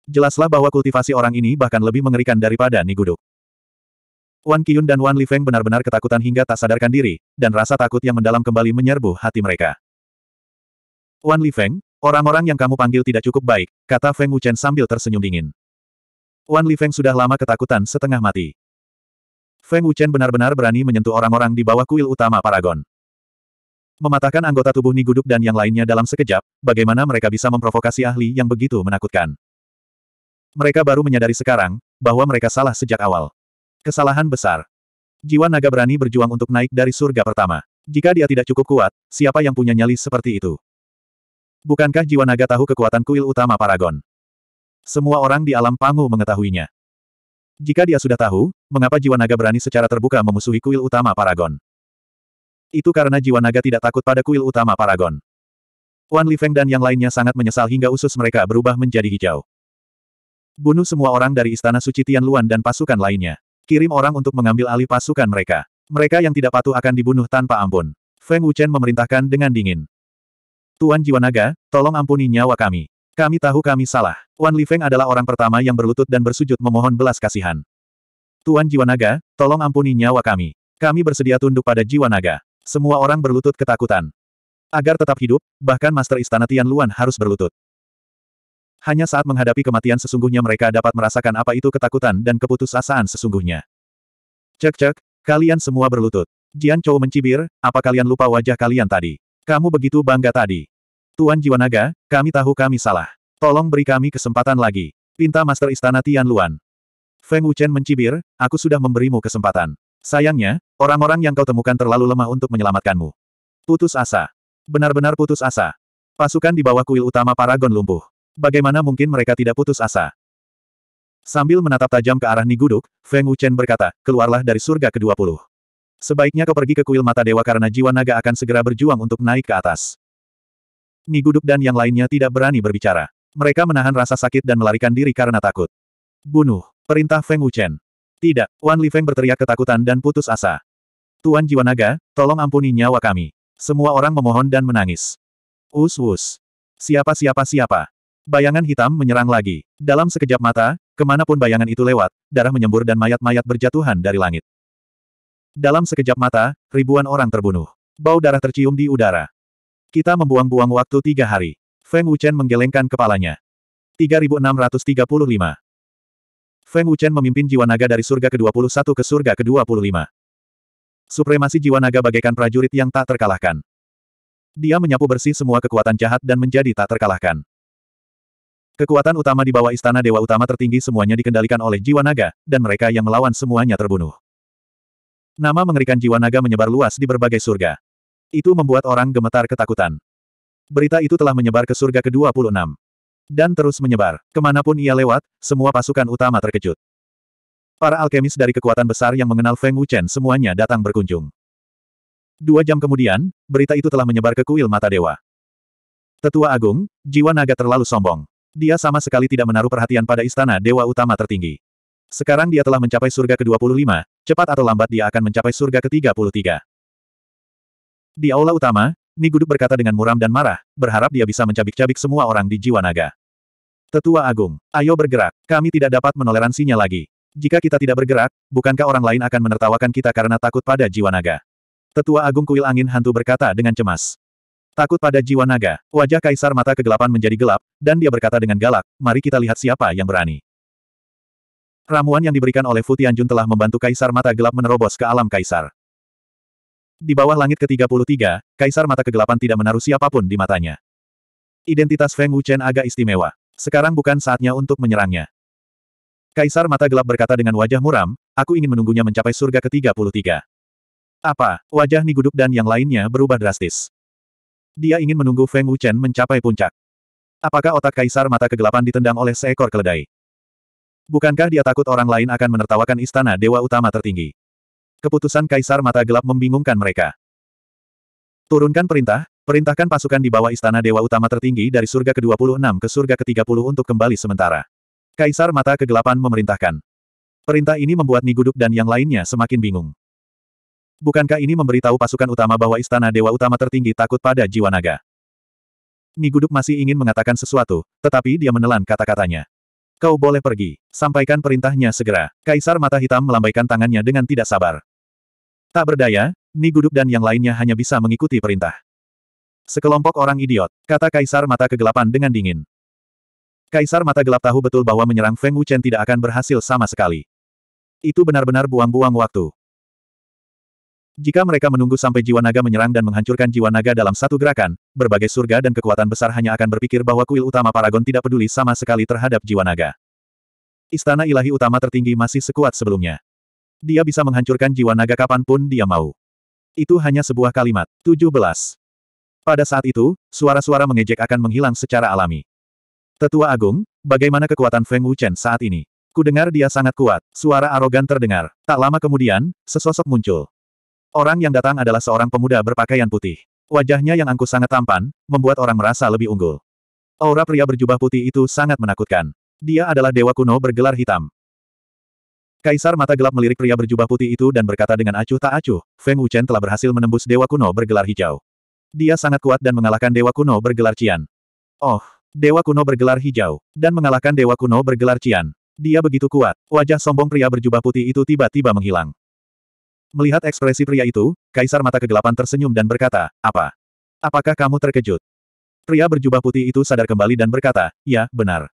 Jelaslah bahwa kultivasi orang ini bahkan lebih mengerikan daripada Ni Niguduk. Wan Kiyun dan Wan Li Feng benar-benar ketakutan hingga tak sadarkan diri, dan rasa takut yang mendalam kembali menyerbu hati mereka. Wan Li Feng, orang-orang yang kamu panggil tidak cukup baik, kata Feng Wuchen sambil tersenyum dingin. Wan Li Feng sudah lama ketakutan setengah mati. Feng Wuchen benar-benar berani menyentuh orang-orang di bawah kuil utama Paragon. Mematahkan anggota tubuh Niguduk dan yang lainnya dalam sekejap, bagaimana mereka bisa memprovokasi ahli yang begitu menakutkan. Mereka baru menyadari sekarang, bahwa mereka salah sejak awal. Kesalahan besar. Jiwa naga berani berjuang untuk naik dari surga pertama. Jika dia tidak cukup kuat, siapa yang punya nyali seperti itu? Bukankah jiwa naga tahu kekuatan kuil utama Paragon? Semua orang di alam Pangu mengetahuinya. Jika dia sudah tahu, mengapa jiwa naga berani secara terbuka memusuhi kuil utama Paragon? Itu karena jiwa naga tidak takut pada kuil utama Paragon. Wan Li Feng dan yang lainnya sangat menyesal hingga usus mereka berubah menjadi hijau. Bunuh semua orang dari Istana Suci Luan dan pasukan lainnya. Kirim orang untuk mengambil alih pasukan mereka. Mereka yang tidak patuh akan dibunuh tanpa ampun. Feng Wuchen memerintahkan dengan dingin. Tuan Jiwanaga, tolong ampuni nyawa kami. Kami tahu kami salah. Wan Lifeng adalah orang pertama yang berlutut dan bersujud memohon belas kasihan. Tuan Jiwanaga, tolong ampuni nyawa kami. Kami bersedia tunduk pada Jiwanaga. Semua orang berlutut ketakutan. Agar tetap hidup, bahkan Master Istana Tian Luan harus berlutut. Hanya saat menghadapi kematian sesungguhnya mereka dapat merasakan apa itu ketakutan dan keputusasaan sesungguhnya. Cek-cek, kalian semua berlutut. Jian Chou mencibir, apa kalian lupa wajah kalian tadi? Kamu begitu bangga tadi. Tuan Jiwanaga, kami tahu kami salah. Tolong beri kami kesempatan lagi. Pinta Master Istana Tian Luan. Feng Wuchen mencibir, aku sudah memberimu kesempatan. Sayangnya, orang-orang yang kau temukan terlalu lemah untuk menyelamatkanmu. Putus asa. Benar-benar putus asa. Pasukan di bawah kuil utama Paragon lumpuh. Bagaimana mungkin mereka tidak putus asa? Sambil menatap tajam ke arah Niguduk, Feng Wuchen berkata, keluarlah dari surga ke-20. Sebaiknya kau pergi ke kuil mata dewa karena jiwa naga akan segera berjuang untuk naik ke atas. Niguduk dan yang lainnya tidak berani berbicara. Mereka menahan rasa sakit dan melarikan diri karena takut. Bunuh. Perintah Feng Wuchen. Tidak, Wan Li Feng berteriak ketakutan dan putus asa. Tuan Jiwa Naga, tolong ampuni nyawa kami. Semua orang memohon dan menangis. Us us. Siapa siapa siapa. Bayangan hitam menyerang lagi. Dalam sekejap mata, kemanapun bayangan itu lewat, darah menyembur dan mayat-mayat berjatuhan dari langit. Dalam sekejap mata, ribuan orang terbunuh. Bau darah tercium di udara. Kita membuang-buang waktu tiga hari. Feng Wuchen menggelengkan kepalanya. 3635. Feng Wuchen memimpin jiwa naga dari surga ke-21 ke surga ke-25. Supremasi jiwa naga bagaikan prajurit yang tak terkalahkan. Dia menyapu bersih semua kekuatan jahat dan menjadi tak terkalahkan. Kekuatan utama di bawah istana dewa utama tertinggi semuanya dikendalikan oleh jiwa naga, dan mereka yang melawan semuanya terbunuh. Nama mengerikan jiwa naga menyebar luas di berbagai surga. Itu membuat orang gemetar ketakutan. Berita itu telah menyebar ke surga ke-26. Dan terus menyebar. Kemanapun ia lewat, semua pasukan utama terkejut. Para alkemis dari kekuatan besar yang mengenal Feng Wuchen semuanya datang berkunjung. Dua jam kemudian, berita itu telah menyebar ke kuil mata dewa. Tetua Agung, jiwa naga terlalu sombong. Dia sama sekali tidak menaruh perhatian pada istana dewa utama tertinggi. Sekarang dia telah mencapai surga ke-25, Cepat atau lambat dia akan mencapai surga ke-33. Di aula utama, Niguduk berkata dengan muram dan marah, berharap dia bisa mencabik-cabik semua orang di jiwa naga. Tetua Agung, ayo bergerak, kami tidak dapat menoleransinya lagi. Jika kita tidak bergerak, bukankah orang lain akan menertawakan kita karena takut pada jiwa naga? Tetua Agung Kuil Angin Hantu berkata dengan cemas. Takut pada jiwa naga, wajah Kaisar mata kegelapan menjadi gelap, dan dia berkata dengan galak, mari kita lihat siapa yang berani. Ramuan yang diberikan oleh Fu Tianjun telah membantu Kaisar Mata Gelap menerobos ke alam Kaisar. Di bawah langit ke-33, Kaisar Mata Kegelapan tidak menaruh siapapun di matanya. Identitas Feng Wuchen agak istimewa. Sekarang bukan saatnya untuk menyerangnya. Kaisar Mata Gelap berkata dengan wajah muram, aku ingin menunggunya mencapai surga ke-33. Apa? Wajah Niguduk dan yang lainnya berubah drastis. Dia ingin menunggu Feng Wuchen mencapai puncak. Apakah otak Kaisar Mata Kegelapan ditendang oleh seekor keledai? Bukankah dia takut orang lain akan menertawakan istana dewa utama tertinggi? Keputusan Kaisar Mata Gelap membingungkan mereka. Turunkan perintah, perintahkan pasukan di bawah istana dewa utama tertinggi dari surga ke-26 ke surga ke-30 untuk kembali sementara. Kaisar Mata Kegelapan memerintahkan. Perintah ini membuat Niguduk dan yang lainnya semakin bingung. Bukankah ini memberitahu pasukan utama bahwa istana dewa utama tertinggi takut pada jiwa naga? Niguduk masih ingin mengatakan sesuatu, tetapi dia menelan kata-katanya. Kau boleh pergi. Sampaikan perintahnya segera. Kaisar Mata Hitam melambaikan tangannya dengan tidak sabar. Tak berdaya, Ni Guduk dan yang lainnya hanya bisa mengikuti perintah. Sekelompok orang idiot, kata Kaisar Mata Kegelapan dengan dingin. Kaisar Mata Gelap tahu betul bahwa menyerang Feng Wuchen tidak akan berhasil sama sekali. Itu benar-benar buang-buang waktu. Jika mereka menunggu sampai jiwa naga menyerang dan menghancurkan jiwa naga dalam satu gerakan, berbagai surga dan kekuatan besar hanya akan berpikir bahwa kuil utama Paragon tidak peduli sama sekali terhadap jiwa naga. Istana ilahi utama tertinggi masih sekuat sebelumnya. Dia bisa menghancurkan jiwa naga kapanpun dia mau. Itu hanya sebuah kalimat. 17. Pada saat itu, suara-suara mengejek akan menghilang secara alami. Tetua Agung, bagaimana kekuatan Feng Wuchen saat ini? Kudengar dia sangat kuat, suara arogan terdengar. Tak lama kemudian, sesosok muncul. Orang yang datang adalah seorang pemuda berpakaian putih. Wajahnya yang angkuh sangat tampan, membuat orang merasa lebih unggul. Aura pria berjubah putih itu sangat menakutkan. Dia adalah dewa kuno bergelar hitam. Kaisar mata gelap melirik pria berjubah putih itu dan berkata dengan acuh tak acuh, Feng Wuchen telah berhasil menembus dewa kuno bergelar hijau. Dia sangat kuat dan mengalahkan dewa kuno bergelar Cian. Oh, dewa kuno bergelar hijau, dan mengalahkan dewa kuno bergelar Cian. Dia begitu kuat, wajah sombong pria berjubah putih itu tiba-tiba menghilang. Melihat ekspresi pria itu, Kaisar Mata Kegelapan tersenyum dan berkata, apa? Apakah kamu terkejut? Pria berjubah putih itu sadar kembali dan berkata, ya, benar.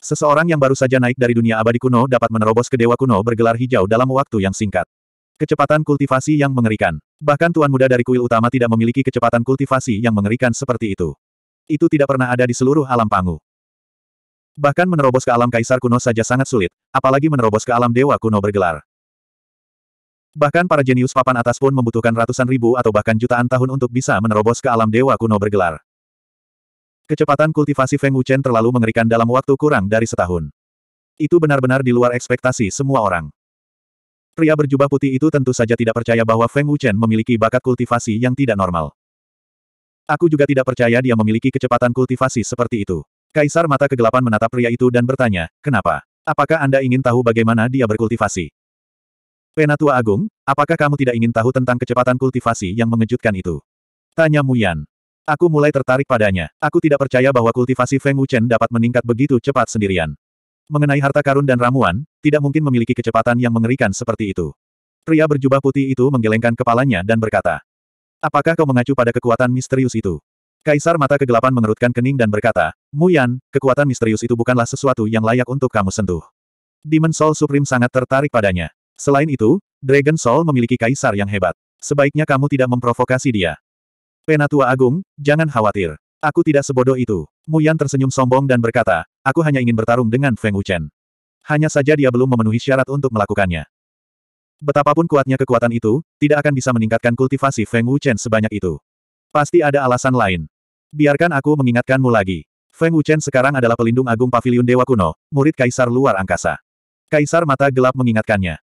Seseorang yang baru saja naik dari dunia abadi kuno dapat menerobos ke dewa kuno bergelar hijau dalam waktu yang singkat. Kecepatan kultivasi yang mengerikan. Bahkan tuan muda dari kuil utama tidak memiliki kecepatan kultivasi yang mengerikan seperti itu. Itu tidak pernah ada di seluruh alam pangu. Bahkan menerobos ke alam kaisar kuno saja sangat sulit, apalagi menerobos ke alam dewa kuno bergelar. Bahkan para jenius papan atas pun membutuhkan ratusan ribu atau bahkan jutaan tahun untuk bisa menerobos ke alam dewa kuno bergelar. Kecepatan kultivasi Feng Wuchen terlalu mengerikan dalam waktu kurang dari setahun. Itu benar-benar di luar ekspektasi semua orang. Pria berjubah putih itu tentu saja tidak percaya bahwa Feng Wuchen memiliki bakat kultivasi yang tidak normal. Aku juga tidak percaya dia memiliki kecepatan kultivasi seperti itu. Kaisar mata kegelapan menatap pria itu dan bertanya, kenapa? Apakah Anda ingin tahu bagaimana dia berkultivasi? Penatua Agung, apakah kamu tidak ingin tahu tentang kecepatan kultivasi yang mengejutkan itu? Tanya Muyan. Aku mulai tertarik padanya. Aku tidak percaya bahwa kultivasi Feng Wuchen dapat meningkat begitu cepat sendirian. Mengenai harta karun dan ramuan, tidak mungkin memiliki kecepatan yang mengerikan seperti itu. Pria berjubah putih itu menggelengkan kepalanya dan berkata, Apakah kau mengacu pada kekuatan misterius itu? Kaisar mata kegelapan mengerutkan kening dan berkata, Muyan, kekuatan misterius itu bukanlah sesuatu yang layak untuk kamu sentuh. Demon Soul Supreme sangat tertarik padanya. Selain itu, Dragon Soul memiliki kaisar yang hebat. Sebaiknya kamu tidak memprovokasi dia. Penatua Agung, jangan khawatir. Aku tidak sebodoh itu. Muyan tersenyum sombong dan berkata, aku hanya ingin bertarung dengan Feng Wuchen. Hanya saja dia belum memenuhi syarat untuk melakukannya. Betapapun kuatnya kekuatan itu, tidak akan bisa meningkatkan kultivasi Feng Wuchen sebanyak itu. Pasti ada alasan lain. Biarkan aku mengingatkanmu lagi. Feng Wuchen sekarang adalah pelindung agung Paviliun Dewa Kuno, murid Kaisar Luar Angkasa. Kaisar Mata Gelap mengingatkannya.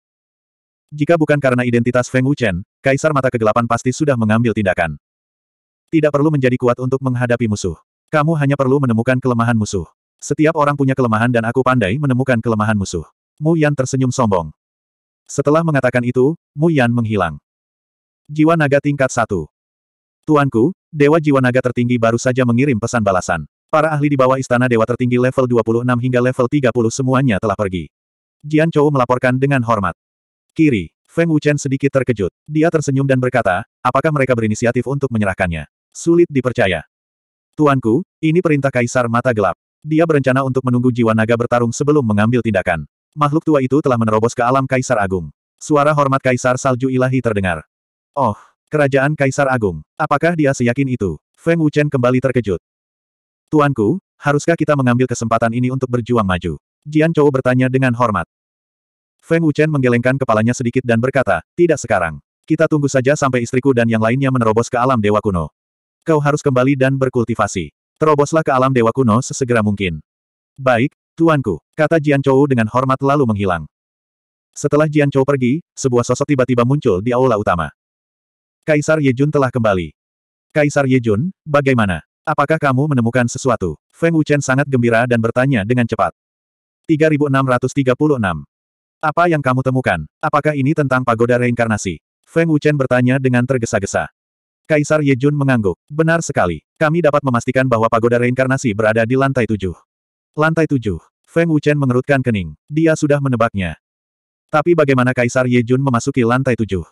Jika bukan karena identitas Feng Wuchen, Kaisar Mata Kegelapan pasti sudah mengambil tindakan. Tidak perlu menjadi kuat untuk menghadapi musuh. Kamu hanya perlu menemukan kelemahan musuh. Setiap orang punya kelemahan dan aku pandai menemukan kelemahan musuh. Mu Yan tersenyum sombong. Setelah mengatakan itu, Mu Yan menghilang. Jiwa naga tingkat Satu. Tuanku, Dewa Jiwa Naga tertinggi baru saja mengirim pesan balasan. Para ahli di bawah istana dewa tertinggi level 26 hingga level 30 semuanya telah pergi. Jian Chou melaporkan dengan hormat. Kiri. Feng Wuchen sedikit terkejut. Dia tersenyum dan berkata, apakah mereka berinisiatif untuk menyerahkannya? Sulit dipercaya. Tuanku, ini perintah Kaisar Mata Gelap. Dia berencana untuk menunggu jiwa naga bertarung sebelum mengambil tindakan. Makhluk tua itu telah menerobos ke alam Kaisar Agung. Suara hormat Kaisar Salju Ilahi terdengar. Oh, kerajaan Kaisar Agung. Apakah dia seyakin itu? Feng Wuchen kembali terkejut. Tuanku, haruskah kita mengambil kesempatan ini untuk berjuang maju? Jian Chou bertanya dengan hormat. Feng Wuchen menggelengkan kepalanya sedikit dan berkata, tidak sekarang. Kita tunggu saja sampai istriku dan yang lainnya menerobos ke alam dewa kuno. Kau harus kembali dan berkultivasi. Teroboslah ke alam dewa kuno sesegera mungkin. Baik, tuanku, kata Jian Chou dengan hormat lalu menghilang. Setelah Jian Chou pergi, sebuah sosok tiba-tiba muncul di aula utama. Kaisar Yejun telah kembali. Kaisar Yejun, bagaimana? Apakah kamu menemukan sesuatu? Feng Wuchen sangat gembira dan bertanya dengan cepat. 3636. Apa yang kamu temukan? Apakah ini tentang pagoda reinkarnasi? Feng Wuchen bertanya dengan tergesa-gesa. Kaisar Yejun mengangguk. Benar sekali. Kami dapat memastikan bahwa pagoda reinkarnasi berada di lantai tujuh. Lantai tujuh. Feng Wuchen mengerutkan kening. Dia sudah menebaknya. Tapi bagaimana Kaisar Yejun memasuki lantai tujuh?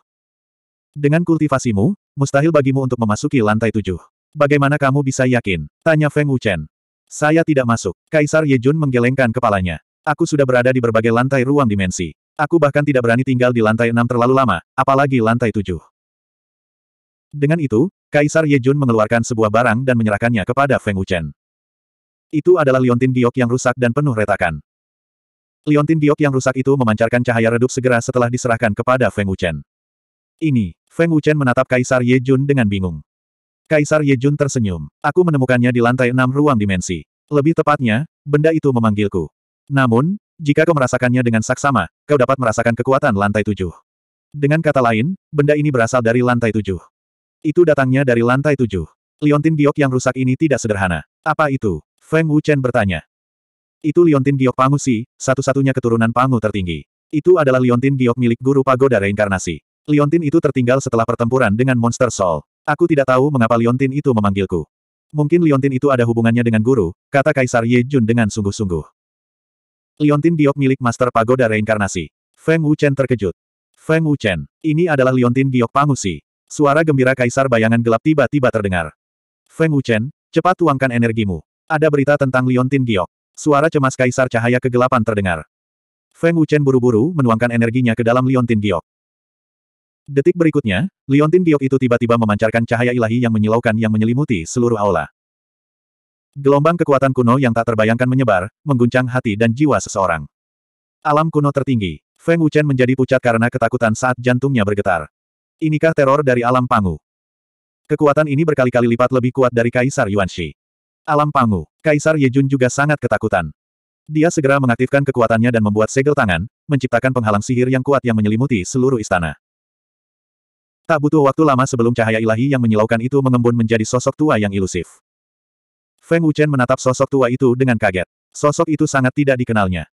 Dengan kultivasimu, mustahil bagimu untuk memasuki lantai tujuh. Bagaimana kamu bisa yakin? Tanya Feng Wuchen. Saya tidak masuk. Kaisar Yejun menggelengkan kepalanya. Aku sudah berada di berbagai lantai ruang dimensi. Aku bahkan tidak berani tinggal di lantai enam terlalu lama, apalagi lantai tujuh. Dengan itu, Kaisar Yejun mengeluarkan sebuah barang dan menyerahkannya kepada Feng Wuchen. Itu adalah liontin giok yang rusak dan penuh retakan. Liontin giok yang rusak itu memancarkan cahaya redup segera setelah diserahkan kepada Feng Wuchen. Ini, Feng Wuchen menatap Kaisar Yejun dengan bingung. Kaisar Yejun tersenyum. Aku menemukannya di lantai enam ruang dimensi. Lebih tepatnya, benda itu memanggilku. Namun, jika kau merasakannya dengan saksama, kau dapat merasakan kekuatan lantai tujuh. Dengan kata lain, benda ini berasal dari lantai tujuh. Itu datangnya dari lantai tujuh. Liontin giok yang rusak ini tidak sederhana. Apa itu? Feng Wuchen bertanya. Itu liontin giok Pangu Si, satu-satunya keturunan Pangu tertinggi. Itu adalah liontin giok milik guru pagoda reinkarnasi. Liontin itu tertinggal setelah pertempuran dengan monster Soul. Aku tidak tahu mengapa liontin itu memanggilku. Mungkin liontin itu ada hubungannya dengan guru, kata Kaisar Ye Jun dengan sungguh-sungguh. Liontin giok milik Master Pagoda Reinkarnasi. Feng Wuchen terkejut. Feng Wuchen, ini adalah liontin giok pangusi. Suara gembira kaisar bayangan gelap tiba-tiba terdengar. Feng Wuchen, cepat tuangkan energimu. Ada berita tentang liontin giok. Suara cemas kaisar cahaya kegelapan terdengar. Feng Wuchen buru-buru menuangkan energinya ke dalam liontin giok. Detik berikutnya, liontin giok itu tiba-tiba memancarkan cahaya ilahi yang menyilaukan yang menyelimuti seluruh aula. Gelombang kekuatan kuno yang tak terbayangkan menyebar, mengguncang hati dan jiwa seseorang. Alam kuno tertinggi. Feng Wuchen menjadi pucat karena ketakutan saat jantungnya bergetar. Inikah teror dari alam pangu? Kekuatan ini berkali-kali lipat lebih kuat dari Kaisar Yuan Shi. Alam pangu, Kaisar Yejun juga sangat ketakutan. Dia segera mengaktifkan kekuatannya dan membuat segel tangan, menciptakan penghalang sihir yang kuat yang menyelimuti seluruh istana. Tak butuh waktu lama sebelum cahaya ilahi yang menyilaukan itu mengembun menjadi sosok tua yang ilusif. Feng Wuchen menatap sosok tua itu dengan kaget. Sosok itu sangat tidak dikenalnya.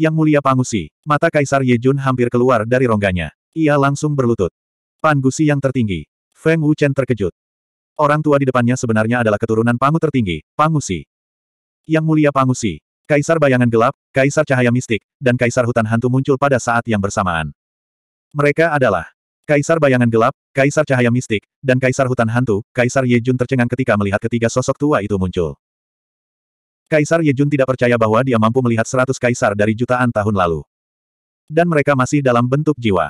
Yang mulia Pangusi, mata Kaisar Yejun hampir keluar dari rongganya. Ia langsung berlutut. Pangusi yang tertinggi. Feng Wuchen terkejut. Orang tua di depannya sebenarnya adalah keturunan Pangu tertinggi, Pangusi. Yang mulia Pangusi, Kaisar Bayangan Gelap, Kaisar Cahaya Mistik, dan Kaisar Hutan Hantu muncul pada saat yang bersamaan. Mereka adalah Kaisar Bayangan Gelap, Kaisar Cahaya Mistik, dan Kaisar Hutan Hantu, Kaisar Yejun tercengang ketika melihat ketiga sosok tua itu muncul. Kaisar Yejun tidak percaya bahwa dia mampu melihat seratus kaisar dari jutaan tahun lalu. Dan mereka masih dalam bentuk jiwa.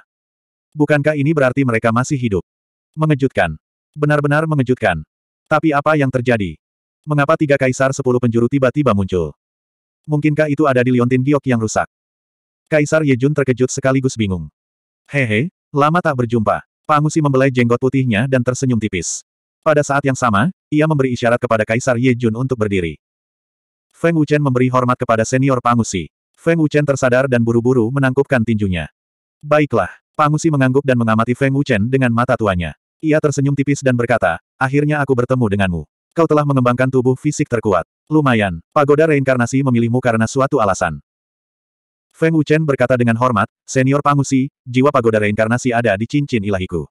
Bukankah ini berarti mereka masih hidup? Mengejutkan. Benar-benar mengejutkan. Tapi apa yang terjadi? Mengapa tiga kaisar sepuluh penjuru tiba-tiba muncul? Mungkinkah itu ada di liontin giok yang rusak? Kaisar Yejun terkejut sekaligus bingung. Hehe, Lama tak berjumpa. Pangusi membelai jenggot putihnya dan tersenyum tipis. Pada saat yang sama, ia memberi isyarat kepada Kaisar Ye Jun untuk berdiri. Feng Wuchen memberi hormat kepada senior Pangusi. Feng Wuchen tersadar dan buru-buru menangkupkan tinjunya. Baiklah, Pangusi mengangguk dan mengamati Feng Wuchen dengan mata tuanya. Ia tersenyum tipis dan berkata, akhirnya aku bertemu denganmu. Kau telah mengembangkan tubuh fisik terkuat. Lumayan, pagoda reinkarnasi memilihmu karena suatu alasan. Feng Wuchen berkata dengan hormat, Senior Pangusi, jiwa pagoda reinkarnasi ada di cincin ilahiku.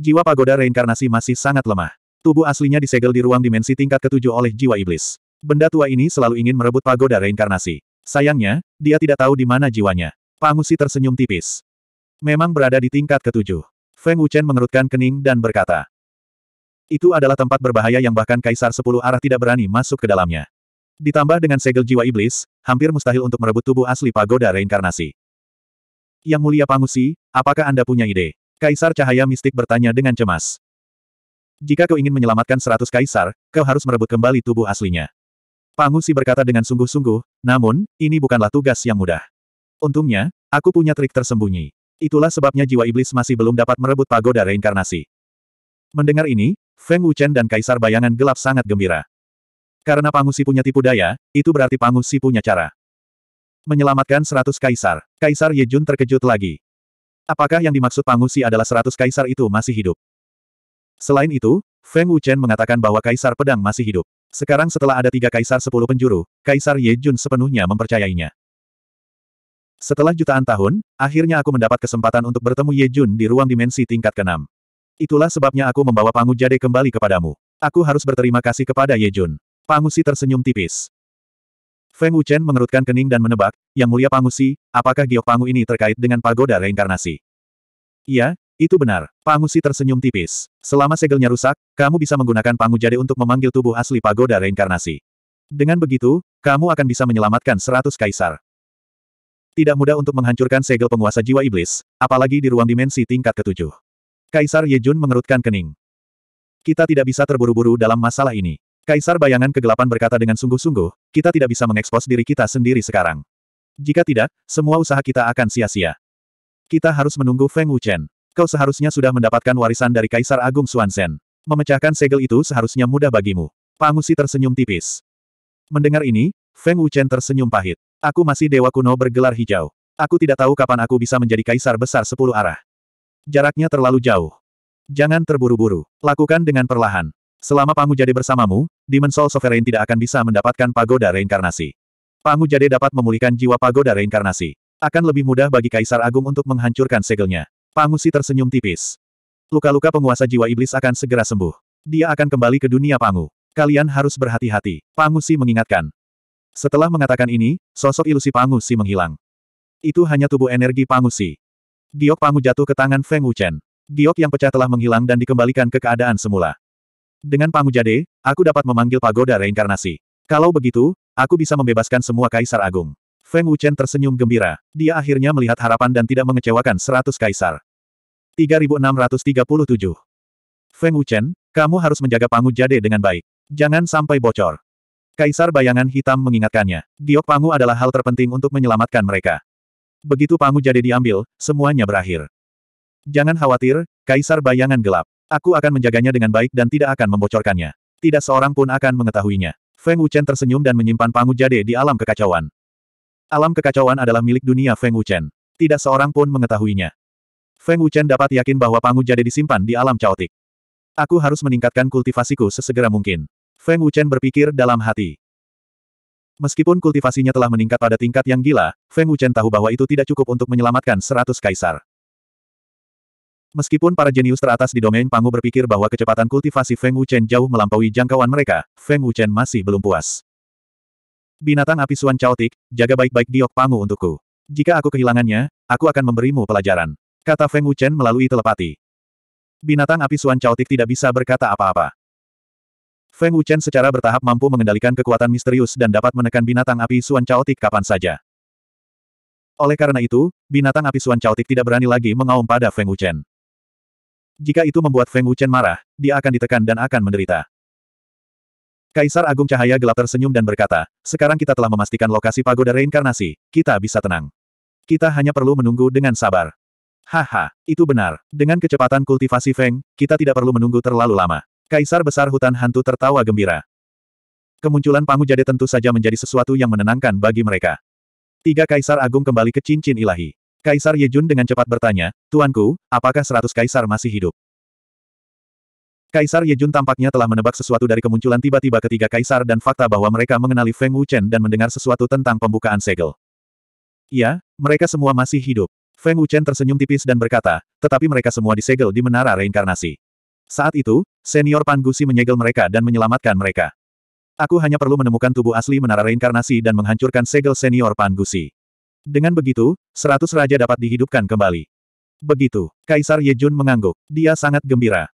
Jiwa pagoda reinkarnasi masih sangat lemah. Tubuh aslinya disegel di ruang dimensi tingkat ketujuh oleh jiwa iblis. Benda tua ini selalu ingin merebut pagoda reinkarnasi. Sayangnya, dia tidak tahu di mana jiwanya. Pangusi tersenyum tipis. Memang berada di tingkat ketujuh. Feng Wuchen mengerutkan kening dan berkata, itu adalah tempat berbahaya yang bahkan Kaisar Sepuluh Arah tidak berani masuk ke dalamnya. Ditambah dengan segel jiwa iblis, hampir mustahil untuk merebut tubuh asli pagoda reinkarnasi. Yang mulia Pangusi, apakah Anda punya ide? Kaisar Cahaya Mistik bertanya dengan cemas. Jika kau ingin menyelamatkan seratus kaisar, kau harus merebut kembali tubuh aslinya. Pangusi berkata dengan sungguh-sungguh, namun, ini bukanlah tugas yang mudah. Untungnya, aku punya trik tersembunyi. Itulah sebabnya jiwa iblis masih belum dapat merebut pagoda reinkarnasi. Mendengar ini, Feng Wuchen dan Kaisar Bayangan gelap sangat gembira. Karena Pangusi punya tipu daya, itu berarti Pangusi punya cara. Menyelamatkan seratus kaisar. Kaisar Yejun terkejut lagi. Apakah yang dimaksud Pangusi adalah seratus kaisar itu masih hidup? Selain itu, Feng Wuchen mengatakan bahwa kaisar pedang masih hidup. Sekarang setelah ada tiga kaisar sepuluh penjuru, kaisar Yejun sepenuhnya mempercayainya. Setelah jutaan tahun, akhirnya aku mendapat kesempatan untuk bertemu Yejun di ruang dimensi tingkat keenam. Itulah sebabnya aku membawa Pangu Jade kembali kepadamu. Aku harus berterima kasih kepada Yejun. Pangusi tersenyum tipis. Feng Wuchen mengerutkan kening dan menebak, Yang Mulia Pangusi, apakah giok Pangu ini terkait dengan pagoda reinkarnasi? Iya, itu benar. Pangusi tersenyum tipis. Selama segelnya rusak, kamu bisa menggunakan Pangu Jade untuk memanggil tubuh asli pagoda reinkarnasi. Dengan begitu, kamu akan bisa menyelamatkan seratus kaisar. Tidak mudah untuk menghancurkan segel penguasa jiwa iblis, apalagi di ruang dimensi tingkat ketujuh. Kaisar Ye Jun mengerutkan kening. Kita tidak bisa terburu-buru dalam masalah ini. Kaisar bayangan kegelapan berkata dengan sungguh-sungguh, kita tidak bisa mengekspos diri kita sendiri sekarang. Jika tidak, semua usaha kita akan sia-sia. Kita harus menunggu Feng Wuchen. Kau seharusnya sudah mendapatkan warisan dari Kaisar Agung Suansen. Memecahkan segel itu seharusnya mudah bagimu. Pangusi tersenyum tipis. Mendengar ini, Feng Wuchen tersenyum pahit. Aku masih dewa kuno bergelar hijau. Aku tidak tahu kapan aku bisa menjadi kaisar besar sepuluh arah. Jaraknya terlalu jauh. Jangan terburu-buru. Lakukan dengan perlahan. Selama Pangu jadi bersamamu, Demon Dimensol Sovereign tidak akan bisa mendapatkan pagoda reinkarnasi. Pangu jadi dapat memulihkan jiwa pagoda reinkarnasi. Akan lebih mudah bagi Kaisar Agung untuk menghancurkan segelnya. Si tersenyum tipis. Luka-luka penguasa jiwa iblis akan segera sembuh. Dia akan kembali ke dunia Pangu. Kalian harus berhati-hati, Si mengingatkan. Setelah mengatakan ini, sosok ilusi Si menghilang. Itu hanya tubuh energi Si. Giok Pangu jatuh ke tangan Feng Wuchen. Giok yang pecah telah menghilang dan dikembalikan ke keadaan semula. Dengan Pangujade, aku dapat memanggil pagoda reinkarnasi. Kalau begitu, aku bisa membebaskan semua kaisar agung. Feng Wuchen tersenyum gembira. Dia akhirnya melihat harapan dan tidak mengecewakan seratus kaisar. 3637 Feng Wuchen, kamu harus menjaga Pangu Jade dengan baik. Jangan sampai bocor. Kaisar bayangan hitam mengingatkannya. Giok Pangu adalah hal terpenting untuk menyelamatkan mereka. Begitu Pangu Jade diambil, semuanya berakhir. Jangan khawatir, Kaisar bayangan gelap. Aku akan menjaganya dengan baik dan tidak akan membocorkannya. Tidak seorang pun akan mengetahuinya. Feng Wuchen tersenyum dan menyimpan pangu jade di alam kekacauan. Alam kekacauan adalah milik dunia Feng Wuchen. Tidak seorang pun mengetahuinya. Feng Wuchen dapat yakin bahwa pangu jade disimpan di alam caotik. Aku harus meningkatkan kultivasiku sesegera mungkin. Feng Wuchen berpikir dalam hati. Meskipun kultivasinya telah meningkat pada tingkat yang gila, Feng Wuchen tahu bahwa itu tidak cukup untuk menyelamatkan seratus kaisar. Meskipun para jenius teratas di domain Pangu berpikir bahwa kecepatan kultivasi Feng Chen jauh melampaui jangkauan mereka, Feng Chen masih belum puas. Binatang api Suan caotik, jaga baik-baik diok Pangu untukku. Jika aku kehilangannya, aku akan memberimu pelajaran. Kata Feng Chen melalui telepati. Binatang api Suan caotik tidak bisa berkata apa-apa. Feng Chen secara bertahap mampu mengendalikan kekuatan misterius dan dapat menekan binatang api Suan caotik kapan saja. Oleh karena itu, binatang api Suan caotik tidak berani lagi mengaum pada Feng Chen. Jika itu membuat Feng Wuchen marah, dia akan ditekan dan akan menderita. Kaisar Agung Cahaya Gelap tersenyum dan berkata, sekarang kita telah memastikan lokasi pagoda reinkarnasi, kita bisa tenang. Kita hanya perlu menunggu dengan sabar. Haha, itu benar. Dengan kecepatan kultivasi Feng, kita tidak perlu menunggu terlalu lama. Kaisar Besar Hutan Hantu tertawa gembira. Kemunculan Pangujade tentu saja menjadi sesuatu yang menenangkan bagi mereka. Tiga Kaisar Agung kembali ke cincin ilahi. Kaisar Yejun dengan cepat bertanya, Tuanku, apakah seratus kaisar masih hidup? Kaisar Yejun tampaknya telah menebak sesuatu dari kemunculan tiba-tiba ketiga kaisar dan fakta bahwa mereka mengenali Feng Wuchen dan mendengar sesuatu tentang pembukaan segel. Ya, mereka semua masih hidup. Feng Wuchen tersenyum tipis dan berkata, tetapi mereka semua disegel di menara reinkarnasi. Saat itu, senior Pan Gusi menyegel mereka dan menyelamatkan mereka. Aku hanya perlu menemukan tubuh asli menara reinkarnasi dan menghancurkan segel senior Pan Gusi. Dengan begitu, seratus raja dapat dihidupkan kembali. Begitu, Kaisar Yejun mengangguk. Dia sangat gembira.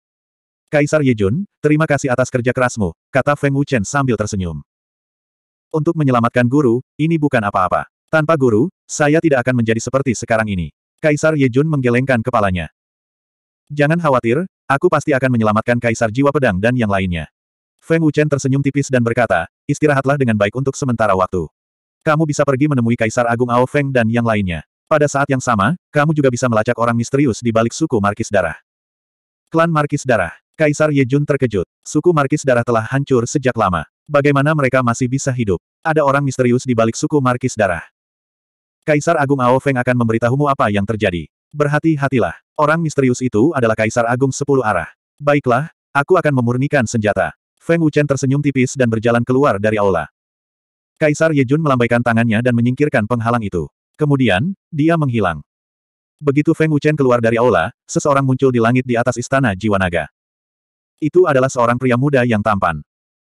Kaisar Yejun, terima kasih atas kerja kerasmu, kata Feng Wuchen sambil tersenyum. Untuk menyelamatkan guru, ini bukan apa-apa. Tanpa guru, saya tidak akan menjadi seperti sekarang ini. Kaisar Yejun menggelengkan kepalanya. Jangan khawatir, aku pasti akan menyelamatkan Kaisar Jiwa Pedang dan yang lainnya. Feng Wuchen tersenyum tipis dan berkata, istirahatlah dengan baik untuk sementara waktu. Kamu bisa pergi menemui Kaisar Agung Ao Feng dan yang lainnya. Pada saat yang sama, kamu juga bisa melacak orang misterius di balik suku Markis Darah. Klan Markis Darah. Kaisar Ye Jun terkejut. Suku Markis Darah telah hancur sejak lama. Bagaimana mereka masih bisa hidup? Ada orang misterius di balik suku Markis Darah. Kaisar Agung Ao Feng akan memberitahumu apa yang terjadi. Berhati-hatilah. Orang misterius itu adalah Kaisar Agung Sepuluh Arah. Baiklah, aku akan memurnikan senjata. Feng Wuchen tersenyum tipis dan berjalan keluar dari aula. Kaisar Yejun melambaikan tangannya dan menyingkirkan penghalang itu. Kemudian, dia menghilang. Begitu Feng Wuchen keluar dari aula, seseorang muncul di langit di atas istana Jiwa Naga. Itu adalah seorang pria muda yang tampan.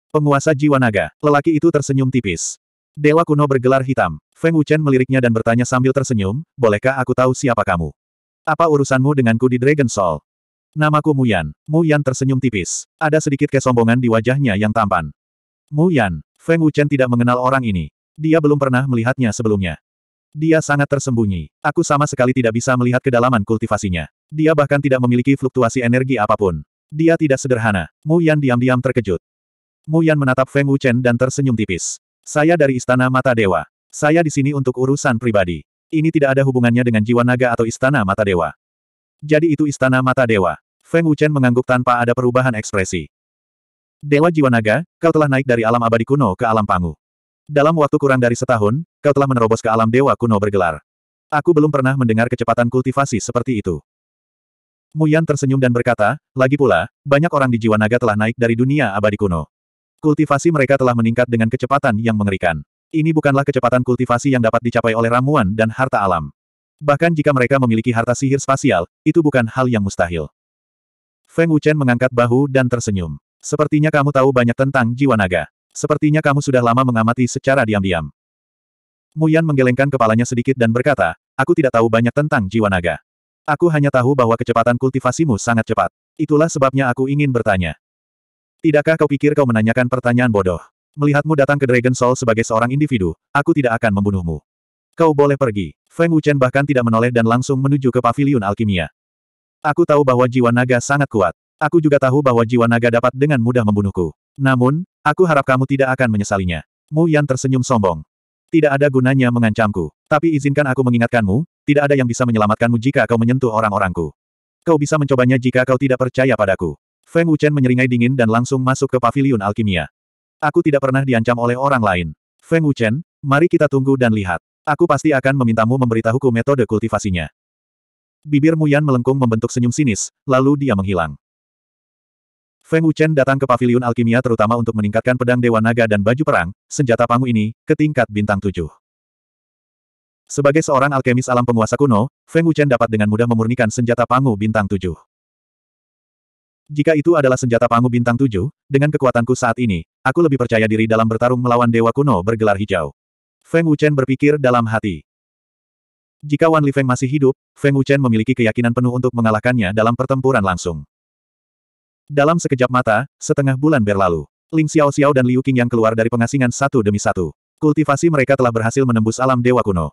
Penguasa Jiwa Naga, lelaki itu tersenyum tipis. Dewa kuno bergelar hitam. Feng Wuchen meliriknya dan bertanya sambil tersenyum, bolehkah aku tahu siapa kamu? Apa urusanmu denganku di Dragon Soul? Namaku Muyan. Muyan tersenyum tipis. Ada sedikit kesombongan di wajahnya yang tampan. Muyan, Feng Wuchen tidak mengenal orang ini. Dia belum pernah melihatnya sebelumnya. Dia sangat tersembunyi. Aku sama sekali tidak bisa melihat kedalaman kultivasinya. Dia bahkan tidak memiliki fluktuasi energi apapun. Dia tidak sederhana. Mu Yan diam-diam terkejut. Mu Yan menatap Feng Wuchen dan tersenyum tipis. Saya dari Istana Mata Dewa. Saya di sini untuk urusan pribadi. Ini tidak ada hubungannya dengan jiwa naga atau Istana Mata Dewa. Jadi itu Istana Mata Dewa. Feng Wuchen mengangguk tanpa ada perubahan ekspresi. Dewa Jiwa Naga, kau telah naik dari alam abadi kuno ke alam pangu. Dalam waktu kurang dari setahun, kau telah menerobos ke alam dewa kuno bergelar. Aku belum pernah mendengar kecepatan kultivasi seperti itu. Muyan tersenyum dan berkata, lagi pula, banyak orang di jiwa naga telah naik dari dunia abadi kuno. Kultivasi mereka telah meningkat dengan kecepatan yang mengerikan. Ini bukanlah kecepatan kultivasi yang dapat dicapai oleh ramuan dan harta alam. Bahkan jika mereka memiliki harta sihir spasial, itu bukan hal yang mustahil. Feng Wuchen mengangkat bahu dan tersenyum. Sepertinya kamu tahu banyak tentang jiwa naga. Sepertinya kamu sudah lama mengamati secara diam-diam. Muyan menggelengkan kepalanya sedikit dan berkata, aku tidak tahu banyak tentang jiwa naga. Aku hanya tahu bahwa kecepatan kultivasimu sangat cepat. Itulah sebabnya aku ingin bertanya. Tidakkah kau pikir kau menanyakan pertanyaan bodoh? Melihatmu datang ke Dragon Soul sebagai seorang individu, aku tidak akan membunuhmu. Kau boleh pergi. Feng Wuchen bahkan tidak menoleh dan langsung menuju ke paviliun alkimia. Aku tahu bahwa jiwa naga sangat kuat. Aku juga tahu bahwa jiwa naga dapat dengan mudah membunuhku. Namun, aku harap kamu tidak akan menyesalinya. Mu Yan tersenyum sombong. Tidak ada gunanya mengancamku. Tapi izinkan aku mengingatkanmu, tidak ada yang bisa menyelamatkanmu jika kau menyentuh orang-orangku. Kau bisa mencobanya jika kau tidak percaya padaku. Feng Wuchen menyeringai dingin dan langsung masuk ke pavilion alkimia. Aku tidak pernah diancam oleh orang lain. Feng Wuchen, mari kita tunggu dan lihat. Aku pasti akan memintamu memberitahuku metode kultivasinya. Bibir Mu Yan melengkung membentuk senyum sinis, lalu dia menghilang. Feng Wuchen datang ke paviliun alkimia terutama untuk meningkatkan pedang Dewa Naga dan baju perang, senjata pangu ini, ke tingkat bintang tujuh. Sebagai seorang alkemis alam penguasa kuno, Feng Wuchen dapat dengan mudah memurnikan senjata pangu bintang tujuh. Jika itu adalah senjata pangu bintang tujuh, dengan kekuatanku saat ini, aku lebih percaya diri dalam bertarung melawan dewa kuno bergelar hijau. Feng Wuchen berpikir dalam hati. Jika Wan Li Feng masih hidup, Feng Wuchen memiliki keyakinan penuh untuk mengalahkannya dalam pertempuran langsung. Dalam sekejap mata, setengah bulan berlalu. Ling Xiao Xiao dan Liu Qing yang keluar dari pengasingan satu demi satu. Kultivasi mereka telah berhasil menembus alam dewa kuno.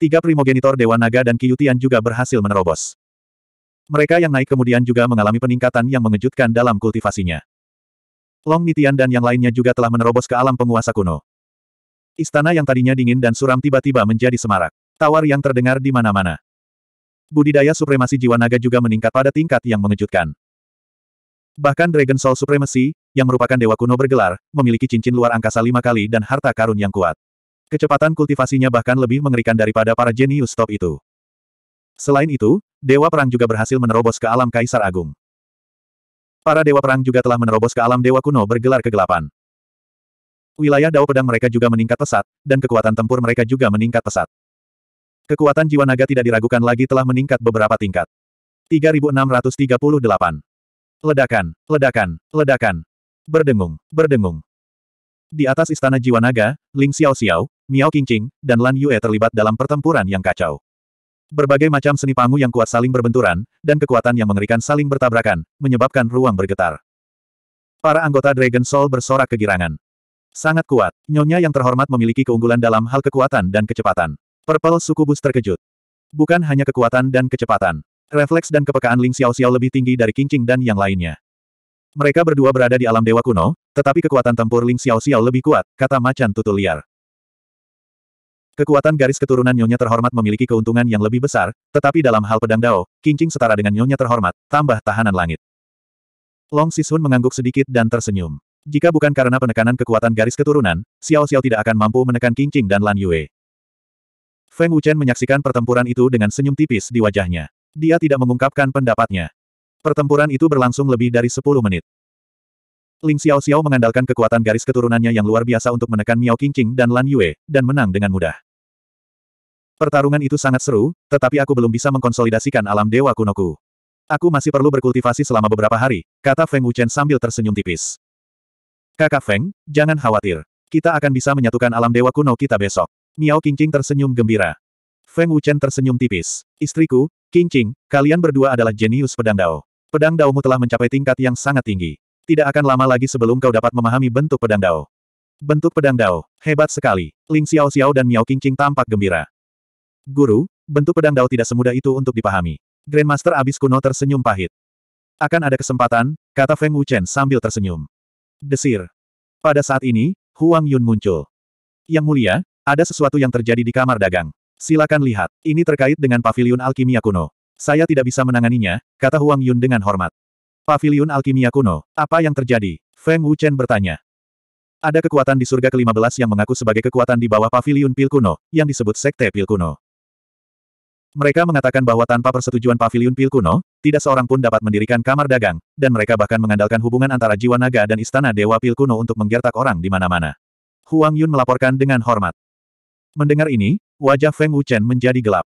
Tiga primogenitor Dewa Naga dan kiyutian juga berhasil menerobos. Mereka yang naik kemudian juga mengalami peningkatan yang mengejutkan dalam kultivasinya. Long Nitian dan yang lainnya juga telah menerobos ke alam penguasa kuno. Istana yang tadinya dingin dan suram tiba-tiba menjadi semarak. Tawar yang terdengar di mana-mana. Budidaya supremasi jiwa naga juga meningkat pada tingkat yang mengejutkan. Bahkan Dragon Soul Supremacy, yang merupakan dewa kuno bergelar, memiliki cincin luar angkasa lima kali dan harta karun yang kuat. Kecepatan kultivasinya bahkan lebih mengerikan daripada para jenius top itu. Selain itu, Dewa Perang juga berhasil menerobos ke alam Kaisar Agung. Para Dewa Perang juga telah menerobos ke alam Dewa Kuno bergelar kegelapan. Wilayah Dao Pedang mereka juga meningkat pesat, dan kekuatan tempur mereka juga meningkat pesat. Kekuatan jiwa naga tidak diragukan lagi telah meningkat beberapa tingkat. 3638 Ledakan, ledakan, ledakan. Berdengung, berdengung. Di atas istana jiwa naga, Ling Xiao Xiao, Miao Qingqing, dan Lan Yue terlibat dalam pertempuran yang kacau. Berbagai macam seni pangu yang kuat saling berbenturan, dan kekuatan yang mengerikan saling bertabrakan, menyebabkan ruang bergetar. Para anggota Dragon Soul bersorak kegirangan. Sangat kuat, Nyonya yang terhormat memiliki keunggulan dalam hal kekuatan dan kecepatan. Purple sukubus terkejut. Bukan hanya kekuatan dan kecepatan. Refleks dan kepekaan Ling Xiao Xiao lebih tinggi dari King Qing dan yang lainnya. Mereka berdua berada di alam dewa kuno, tetapi kekuatan tempur Ling Xiao Xiao lebih kuat, kata macan tutul liar. Kekuatan garis keturunan Nyonya terhormat memiliki keuntungan yang lebih besar, tetapi dalam hal pedang Dao, King Qing setara dengan Nyonya terhormat, tambah tahanan langit. Long Sishun mengangguk sedikit dan tersenyum. Jika bukan karena penekanan kekuatan garis keturunan, Xiao Xiao tidak akan mampu menekan King Qing dan Lan Yue. Feng Wuchen menyaksikan pertempuran itu dengan senyum tipis di wajahnya. Dia tidak mengungkapkan pendapatnya. Pertempuran itu berlangsung lebih dari 10 menit. Ling Xiao Xiao mengandalkan kekuatan garis keturunannya yang luar biasa untuk menekan Miao Qingqing dan Lan Yue, dan menang dengan mudah. Pertarungan itu sangat seru, tetapi aku belum bisa mengkonsolidasikan alam dewa kunoku. Aku masih perlu berkultivasi selama beberapa hari, kata Feng Wuchen sambil tersenyum tipis. Kakak Feng, jangan khawatir. Kita akan bisa menyatukan alam dewa kuno kita besok. Miao Qingqing tersenyum gembira. Feng Wuchen tersenyum tipis. Istriku, King King, kalian berdua adalah jenius pedang Dao. Pedang Daomu telah mencapai tingkat yang sangat tinggi. Tidak akan lama lagi sebelum kau dapat memahami bentuk pedang Dao. Bentuk pedang Dao, hebat sekali. Ling Xiao Xiao dan Miao Qingqing tampak gembira. Guru, bentuk pedang Dao tidak semudah itu untuk dipahami. Grandmaster abis kuno tersenyum pahit. Akan ada kesempatan, kata Feng Wuchen sambil tersenyum. Desir. Pada saat ini, Huang Yun muncul. Yang mulia, ada sesuatu yang terjadi di kamar dagang. Silakan lihat, ini terkait dengan pavilion alkimia kuno. Saya tidak bisa menanganinya, kata Huang Yun dengan hormat. Pavilion alkimia kuno, apa yang terjadi? Feng Wuchen bertanya. Ada kekuatan di surga ke-15 yang mengaku sebagai kekuatan di bawah pavilion pil kuno, yang disebut sekte pil kuno. Mereka mengatakan bahwa tanpa persetujuan pavilion pil kuno, tidak seorang pun dapat mendirikan kamar dagang, dan mereka bahkan mengandalkan hubungan antara jiwa naga dan istana dewa pil kuno untuk menggertak orang di mana-mana. Huang Yun melaporkan dengan hormat. Mendengar ini, Wajah Feng Wuchen menjadi gelap.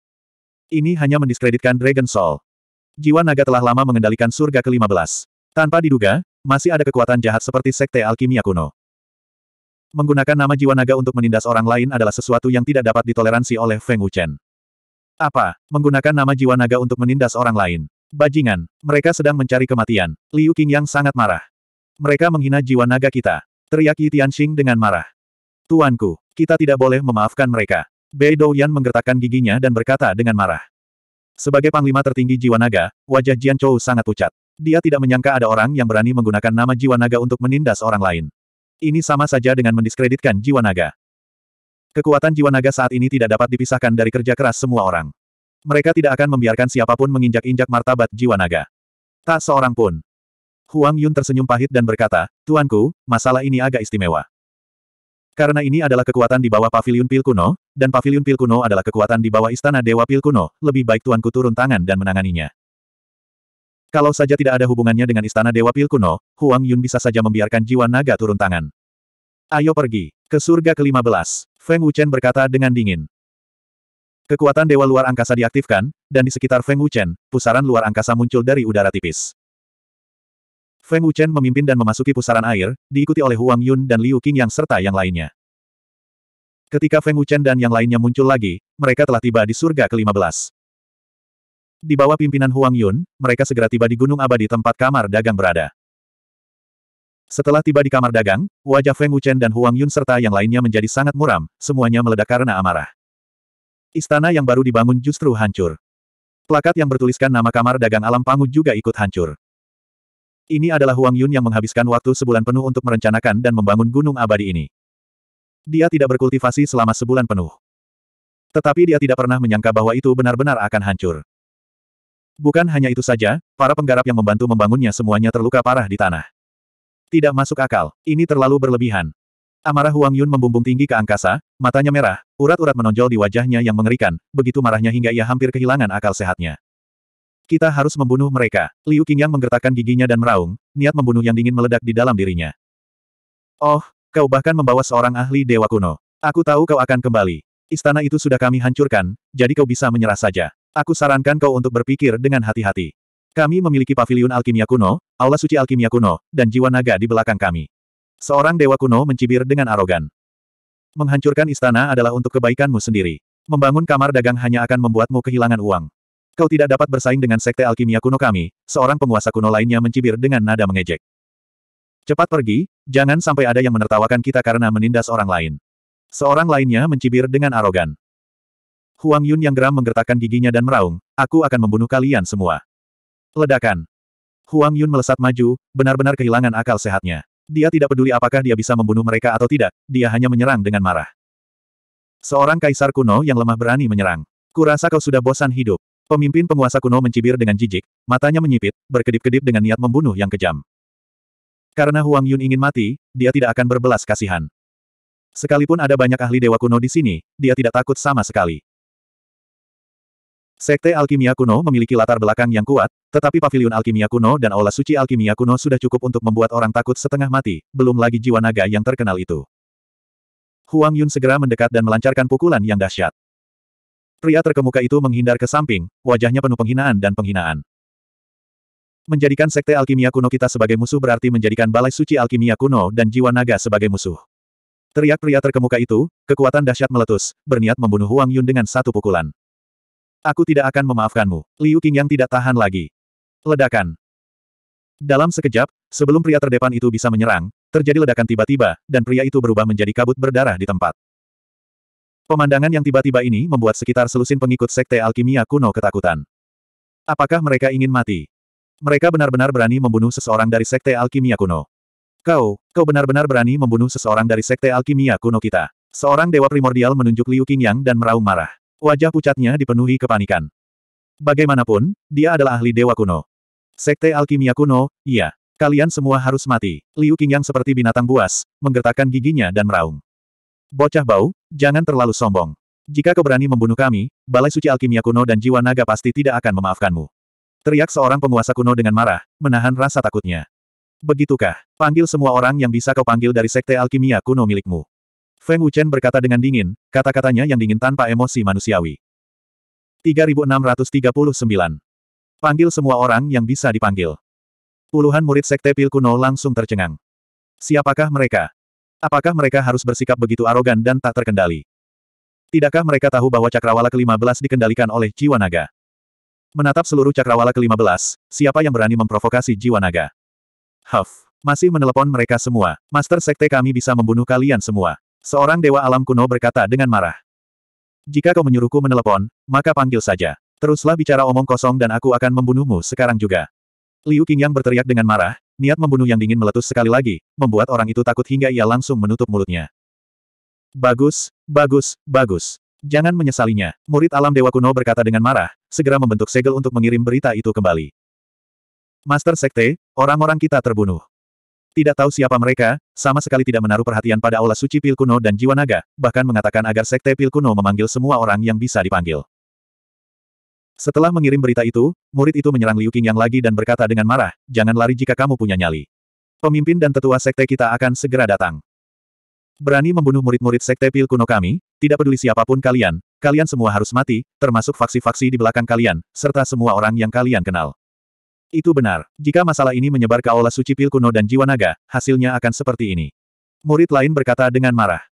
Ini hanya mendiskreditkan Dragon Soul. Jiwa naga telah lama mengendalikan surga ke-15. Tanpa diduga, masih ada kekuatan jahat seperti sekte alkimia kuno. Menggunakan nama jiwa naga untuk menindas orang lain adalah sesuatu yang tidak dapat ditoleransi oleh Feng Wuchen. Apa? Menggunakan nama jiwa naga untuk menindas orang lain. Bajingan, mereka sedang mencari kematian. Liu yang sangat marah. Mereka menghina jiwa naga kita. Teriak Yi Tianxing dengan marah. Tuanku, kita tidak boleh memaafkan mereka. Bei Douyan menggertakkan giginya dan berkata dengan marah. Sebagai panglima tertinggi jiwa naga, wajah Jian Chou sangat pucat. Dia tidak menyangka ada orang yang berani menggunakan nama jiwa naga untuk menindas orang lain. Ini sama saja dengan mendiskreditkan jiwa naga. Kekuatan jiwa naga saat ini tidak dapat dipisahkan dari kerja keras semua orang. Mereka tidak akan membiarkan siapapun menginjak-injak martabat jiwa naga. Tak seorang pun. Huang Yun tersenyum pahit dan berkata, Tuanku, masalah ini agak istimewa. Karena ini adalah kekuatan di bawah pavilion pil kuno, dan pavilion pil kuno adalah kekuatan di bawah istana dewa pil kuno, lebih baik tuanku turun tangan dan menanganinya. Kalau saja tidak ada hubungannya dengan istana dewa pil kuno, Huang Yun bisa saja membiarkan jiwa naga turun tangan. Ayo pergi, ke surga ke-15, Feng Wuchen berkata dengan dingin. Kekuatan dewa luar angkasa diaktifkan, dan di sekitar Feng Wuchen, pusaran luar angkasa muncul dari udara tipis. Feng Wuchen memimpin dan memasuki pusaran air, diikuti oleh Huang Yun dan Liu Qing yang serta yang lainnya. Ketika Feng Wuchen dan yang lainnya muncul lagi, mereka telah tiba di surga ke-15. Di bawah pimpinan Huang Yun, mereka segera tiba di Gunung Abadi tempat kamar dagang berada. Setelah tiba di kamar dagang, wajah Feng Wuchen dan Huang Yun serta yang lainnya menjadi sangat muram, semuanya meledak karena amarah. Istana yang baru dibangun justru hancur. Plakat yang bertuliskan nama kamar dagang alam Pangut juga ikut hancur. Ini adalah Huang Yun yang menghabiskan waktu sebulan penuh untuk merencanakan dan membangun gunung abadi ini. Dia tidak berkultivasi selama sebulan penuh. Tetapi dia tidak pernah menyangka bahwa itu benar-benar akan hancur. Bukan hanya itu saja, para penggarap yang membantu membangunnya semuanya terluka parah di tanah. Tidak masuk akal, ini terlalu berlebihan. Amarah Huang Yun membumbung tinggi ke angkasa, matanya merah, urat-urat menonjol di wajahnya yang mengerikan, begitu marahnya hingga ia hampir kehilangan akal sehatnya. Kita harus membunuh mereka. Liu Qingyang menggertakkan giginya dan meraung, niat membunuh yang dingin meledak di dalam dirinya. Oh, kau bahkan membawa seorang ahli dewa kuno. Aku tahu kau akan kembali. Istana itu sudah kami hancurkan, jadi kau bisa menyerah saja. Aku sarankan kau untuk berpikir dengan hati-hati. Kami memiliki pavilion alkimia kuno, aula suci alkimia kuno, dan jiwa naga di belakang kami. Seorang dewa kuno mencibir dengan arogan. Menghancurkan istana adalah untuk kebaikanmu sendiri. Membangun kamar dagang hanya akan membuatmu kehilangan uang. Kau tidak dapat bersaing dengan sekte alkimia kuno kami, seorang penguasa kuno lainnya mencibir dengan nada mengejek. Cepat pergi, jangan sampai ada yang menertawakan kita karena menindas orang lain. Seorang lainnya mencibir dengan arogan. Huang Yun yang geram menggertakkan giginya dan meraung, aku akan membunuh kalian semua. Ledakan. Huang Yun melesat maju, benar-benar kehilangan akal sehatnya. Dia tidak peduli apakah dia bisa membunuh mereka atau tidak, dia hanya menyerang dengan marah. Seorang kaisar kuno yang lemah berani menyerang. Kurasa kau sudah bosan hidup. Pemimpin penguasa kuno mencibir dengan jijik, matanya menyipit, berkedip-kedip dengan niat membunuh yang kejam. Karena Huang Yun ingin mati, dia tidak akan berbelas kasihan. Sekalipun ada banyak ahli dewa kuno di sini, dia tidak takut sama sekali. Sekte alkimia kuno memiliki latar belakang yang kuat, tetapi pavilion alkimia kuno dan aula suci alkimia kuno sudah cukup untuk membuat orang takut setengah mati, belum lagi jiwa naga yang terkenal itu. Huang Yun segera mendekat dan melancarkan pukulan yang dahsyat. Pria terkemuka itu menghindar ke samping, wajahnya penuh penghinaan dan penghinaan. Menjadikan sekte alkimia kuno kita sebagai musuh berarti menjadikan balai suci alkimia kuno dan jiwa naga sebagai musuh. Teriak pria terkemuka itu, kekuatan dahsyat meletus, berniat membunuh Huang Yun dengan satu pukulan. Aku tidak akan memaafkanmu. Liu Qing yang tidak tahan lagi. Ledakan. Dalam sekejap, sebelum pria terdepan itu bisa menyerang, terjadi ledakan tiba-tiba, dan pria itu berubah menjadi kabut berdarah di tempat. Pemandangan yang tiba-tiba ini membuat sekitar selusin pengikut sekte alkimia kuno ketakutan. Apakah mereka ingin mati? Mereka benar-benar berani membunuh seseorang dari sekte alkimia kuno. Kau, kau benar-benar berani membunuh seseorang dari sekte alkimia kuno kita. Seorang dewa primordial menunjuk Liu Qingyang dan meraung marah. Wajah pucatnya dipenuhi kepanikan. Bagaimanapun, dia adalah ahli dewa kuno. Sekte alkimia kuno, iya. Kalian semua harus mati. Liu Qingyang seperti binatang buas, menggertakkan giginya dan meraung. Bocah bau, jangan terlalu sombong. Jika kau berani membunuh kami, Balai Suci Alkimia Kuno dan Jiwa Naga pasti tidak akan memaafkanmu. Teriak seorang penguasa kuno dengan marah, menahan rasa takutnya. Begitukah, panggil semua orang yang bisa kau panggil dari Sekte Alkimia Kuno milikmu. Feng Wuchen berkata dengan dingin, kata-katanya yang dingin tanpa emosi manusiawi. 3639. Panggil semua orang yang bisa dipanggil. Puluhan murid Sekte Pil Kuno langsung tercengang. Siapakah mereka? Apakah mereka harus bersikap begitu arogan dan tak terkendali? Tidakkah mereka tahu bahwa cakrawala ke-15 dikendalikan oleh jiwa naga? Menatap seluruh cakrawala ke-15, siapa yang berani memprovokasi jiwa naga? Huff, masih menelepon mereka semua. Master Sekte kami bisa membunuh kalian semua. Seorang dewa alam kuno berkata dengan marah. Jika kau menyuruhku menelepon, maka panggil saja. Teruslah bicara omong kosong dan aku akan membunuhmu sekarang juga. Liu Qingyang berteriak dengan marah, niat membunuh yang dingin meletus sekali lagi, membuat orang itu takut hingga ia langsung menutup mulutnya. Bagus, bagus, bagus. Jangan menyesalinya, murid alam Dewa Kuno berkata dengan marah, segera membentuk segel untuk mengirim berita itu kembali. Master Sekte, orang-orang kita terbunuh. Tidak tahu siapa mereka, sama sekali tidak menaruh perhatian pada aula suci Pil Kuno dan Jiwa Naga, bahkan mengatakan agar Sekte Pil Kuno memanggil semua orang yang bisa dipanggil. Setelah mengirim berita itu, murid itu menyerang Liu Qing yang lagi dan berkata dengan marah, jangan lari jika kamu punya nyali. Pemimpin dan tetua sekte kita akan segera datang. Berani membunuh murid-murid sekte pil kuno kami, tidak peduli siapapun kalian, kalian semua harus mati, termasuk faksi-faksi di belakang kalian, serta semua orang yang kalian kenal. Itu benar. Jika masalah ini menyebar ke aula suci pil kuno dan jiwa naga, hasilnya akan seperti ini. Murid lain berkata dengan marah.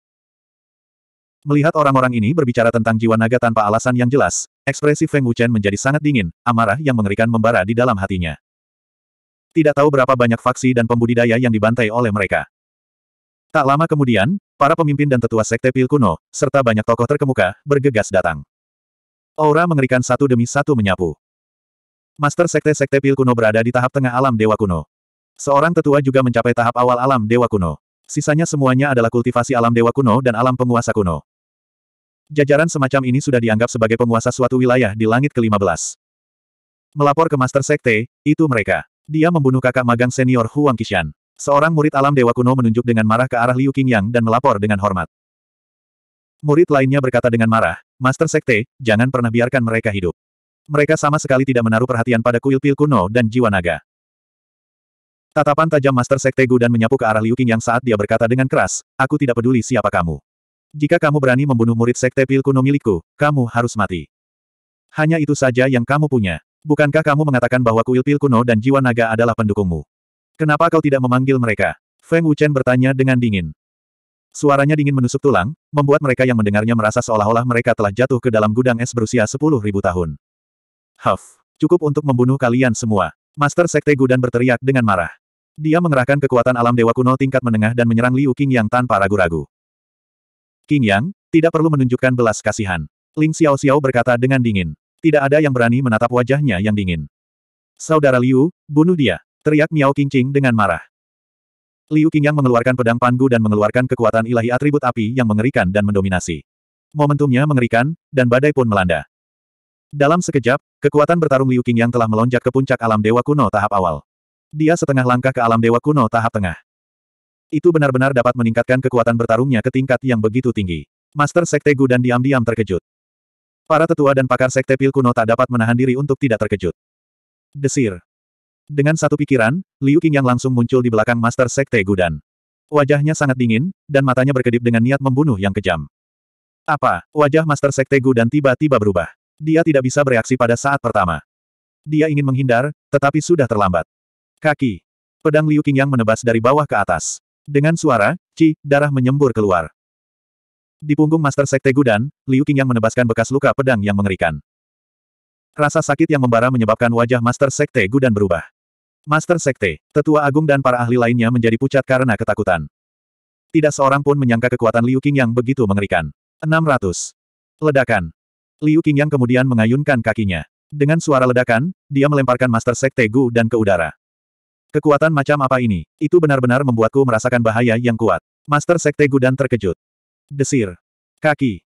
Melihat orang-orang ini berbicara tentang jiwa naga tanpa alasan yang jelas, ekspresi Feng Wuchen menjadi sangat dingin, amarah yang mengerikan membara di dalam hatinya. Tidak tahu berapa banyak faksi dan pembudidaya yang dibantai oleh mereka. Tak lama kemudian, para pemimpin dan tetua sekte pil kuno, serta banyak tokoh terkemuka, bergegas datang. Aura mengerikan satu demi satu menyapu. Master sekte-sekte pil kuno berada di tahap tengah alam dewa kuno. Seorang tetua juga mencapai tahap awal alam dewa kuno. Sisanya semuanya adalah kultivasi alam dewa kuno dan alam penguasa kuno. Jajaran semacam ini sudah dianggap sebagai penguasa suatu wilayah di langit ke-15. Melapor ke Master Sekte, itu mereka. Dia membunuh kakak magang senior Huang Qishan. Seorang murid alam Dewa Kuno menunjuk dengan marah ke arah Liu Qingyang dan melapor dengan hormat. Murid lainnya berkata dengan marah, Master Sekte, jangan pernah biarkan mereka hidup. Mereka sama sekali tidak menaruh perhatian pada kuil pil kuno dan jiwa naga. Tatapan tajam Master Sekte Gu dan menyapu ke arah Liu Qingyang saat dia berkata dengan keras, aku tidak peduli siapa kamu. Jika kamu berani membunuh murid sekte pil kuno milikku, kamu harus mati. Hanya itu saja yang kamu punya. Bukankah kamu mengatakan bahwa kuil pil kuno dan jiwa naga adalah pendukungmu? Kenapa kau tidak memanggil mereka? Feng Wuchen bertanya dengan dingin. Suaranya dingin menusuk tulang, membuat mereka yang mendengarnya merasa seolah-olah mereka telah jatuh ke dalam gudang es berusia sepuluh ribu tahun. Huff, cukup untuk membunuh kalian semua. Master Sekte Gudan berteriak dengan marah. Dia mengerahkan kekuatan alam dewa kuno tingkat menengah dan menyerang Liu Qing yang tanpa ragu-ragu. King Yang, tidak perlu menunjukkan belas kasihan. Ling Xiao Xiao berkata dengan dingin. Tidak ada yang berani menatap wajahnya yang dingin. Saudara Liu, bunuh dia. Teriak Miao Qingqing dengan marah. Liu Qingyang mengeluarkan pedang panggung dan mengeluarkan kekuatan ilahi atribut api yang mengerikan dan mendominasi. Momentumnya mengerikan, dan badai pun melanda. Dalam sekejap, kekuatan bertarung Liu Qingyang telah melonjak ke puncak alam dewa kuno tahap awal. Dia setengah langkah ke alam dewa kuno tahap tengah. Itu benar-benar dapat meningkatkan kekuatan bertarungnya ke tingkat yang begitu tinggi. Master Sekte Gu Dan diam-diam terkejut. Para tetua dan pakar Sekte Pil kuno tak dapat menahan diri untuk tidak terkejut. Desir. Dengan satu pikiran, Liu yang langsung muncul di belakang Master Sekte Gudan. Wajahnya sangat dingin, dan matanya berkedip dengan niat membunuh yang kejam. Apa? Wajah Master Sekte Gudan tiba-tiba berubah. Dia tidak bisa bereaksi pada saat pertama. Dia ingin menghindar, tetapi sudah terlambat. Kaki. Pedang Liu yang menebas dari bawah ke atas. Dengan suara, Ci, darah menyembur keluar. Di punggung Master Sekte Gudan, Liu yang menebaskan bekas luka pedang yang mengerikan. Rasa sakit yang membara menyebabkan wajah Master Sekte Gudan berubah. Master Sekte, tetua agung dan para ahli lainnya menjadi pucat karena ketakutan. Tidak seorang pun menyangka kekuatan Liu yang begitu mengerikan. 600. Ledakan. Liu yang kemudian mengayunkan kakinya. Dengan suara ledakan, dia melemparkan Master Sekte Gu dan ke udara. Kekuatan macam apa ini? Itu benar-benar membuatku merasakan bahaya yang kuat. Master Sekte Gudan terkejut. Desir. Kaki.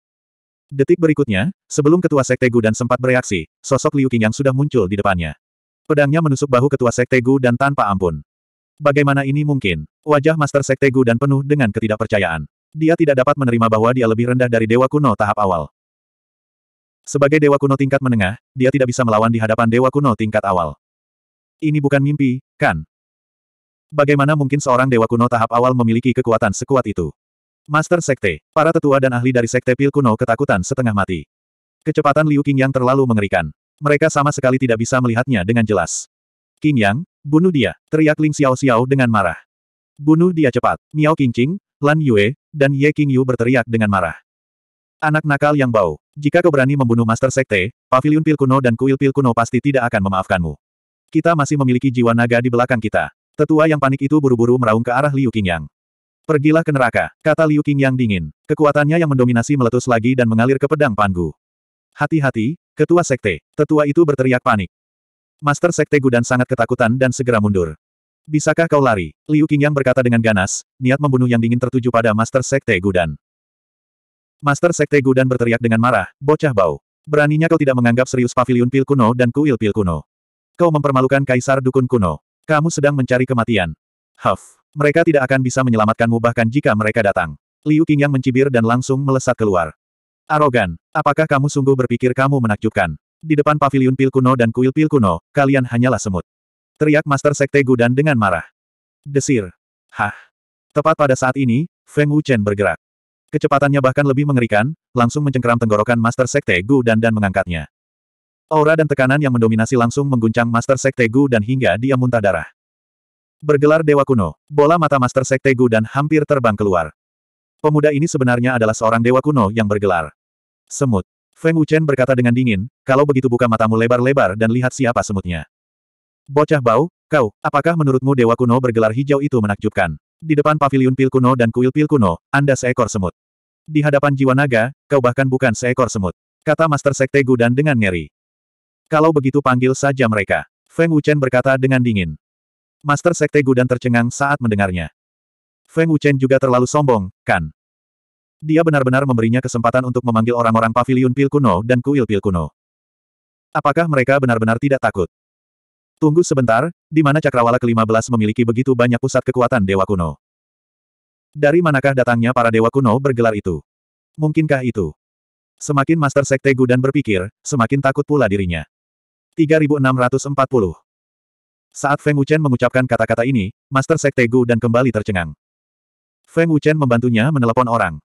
Detik berikutnya, sebelum Ketua Sekte Gudan sempat bereaksi, sosok Liu yang sudah muncul di depannya. Pedangnya menusuk bahu Ketua Sekte Gudan tanpa ampun. Bagaimana ini mungkin? Wajah Master Sekte Gudan penuh dengan ketidakpercayaan. Dia tidak dapat menerima bahwa dia lebih rendah dari Dewa Kuno tahap awal. Sebagai dewa kuno tingkat menengah, dia tidak bisa melawan di hadapan dewa kuno tingkat awal. Ini bukan mimpi, kan? Bagaimana mungkin seorang dewa kuno tahap awal memiliki kekuatan sekuat itu? Master Sekte, para tetua dan ahli dari Sekte Pil kuno ketakutan setengah mati. Kecepatan Liu King yang terlalu mengerikan. Mereka sama sekali tidak bisa melihatnya dengan jelas. King Yang, bunuh dia, teriak Ling Xiao Xiao dengan marah. Bunuh dia cepat, Miao Qingqing, Lan Yue, dan Ye Yu berteriak dengan marah. Anak nakal yang bau, jika kau berani membunuh Master Sekte, Paviliun Pil kuno dan Kuil Pil kuno pasti tidak akan memaafkanmu. Kita masih memiliki jiwa naga di belakang kita. Tetua yang panik itu buru-buru meraung ke arah Liu Qingyang. Pergilah ke neraka, kata Liu Qingyang dingin. Kekuatannya yang mendominasi meletus lagi dan mengalir ke pedang panggung. Hati-hati, ketua sekte. Tetua itu berteriak panik. Master sekte Gudan sangat ketakutan dan segera mundur. Bisakah kau lari? Liu Qingyang berkata dengan ganas, niat membunuh yang dingin tertuju pada Master sekte Gudan. Master sekte Gudan berteriak dengan marah, bocah bau. Beraninya kau tidak menganggap serius pavilion pil kuno dan kuil pil kuno. Kau mempermalukan kaisar dukun kuno. Kamu sedang mencari kematian. Huff. Mereka tidak akan bisa menyelamatkanmu bahkan jika mereka datang. Liu King yang mencibir dan langsung melesat keluar. Arogan, apakah kamu sungguh berpikir kamu menakjubkan? Di depan pavilion pil kuno dan kuil pil kuno, kalian hanyalah semut. Teriak Master Sekte Gudan dengan marah. Desir. Hah. Tepat pada saat ini, Feng Wuchen bergerak. Kecepatannya bahkan lebih mengerikan, langsung mencengkeram tenggorokan Master Sekte Gudan dan mengangkatnya. Aura dan tekanan yang mendominasi langsung mengguncang Master Sekte Gu dan hingga dia muntah darah. Bergelar Dewa Kuno, bola mata Master Sekte Gu dan hampir terbang keluar. Pemuda ini sebenarnya adalah seorang Dewa Kuno yang bergelar. Semut. Feng Wuchen berkata dengan dingin, kalau begitu buka matamu lebar-lebar dan lihat siapa semutnya. Bocah bau, kau, apakah menurutmu Dewa Kuno bergelar hijau itu menakjubkan? Di depan pavilion pil kuno dan kuil pil kuno, Anda seekor semut. Di hadapan jiwa naga, kau bahkan bukan seekor semut. Kata Master Sekte dan dengan ngeri. Kalau begitu panggil saja mereka. Feng Wuchen berkata dengan dingin. Master Sekte Gudan tercengang saat mendengarnya. Feng Wuchen juga terlalu sombong, kan? Dia benar-benar memberinya kesempatan untuk memanggil orang-orang pavilion pil kuno dan kuil pil kuno. Apakah mereka benar-benar tidak takut? Tunggu sebentar, di mana cakrawala ke-15 memiliki begitu banyak pusat kekuatan dewa kuno? Dari manakah datangnya para dewa kuno bergelar itu? Mungkinkah itu? Semakin Master Sekte Gudan berpikir, semakin takut pula dirinya. 3640. Saat Feng Wuchen mengucapkan kata-kata ini, Master Sekte Gu dan kembali tercengang. Feng Wuchen membantunya menelepon orang.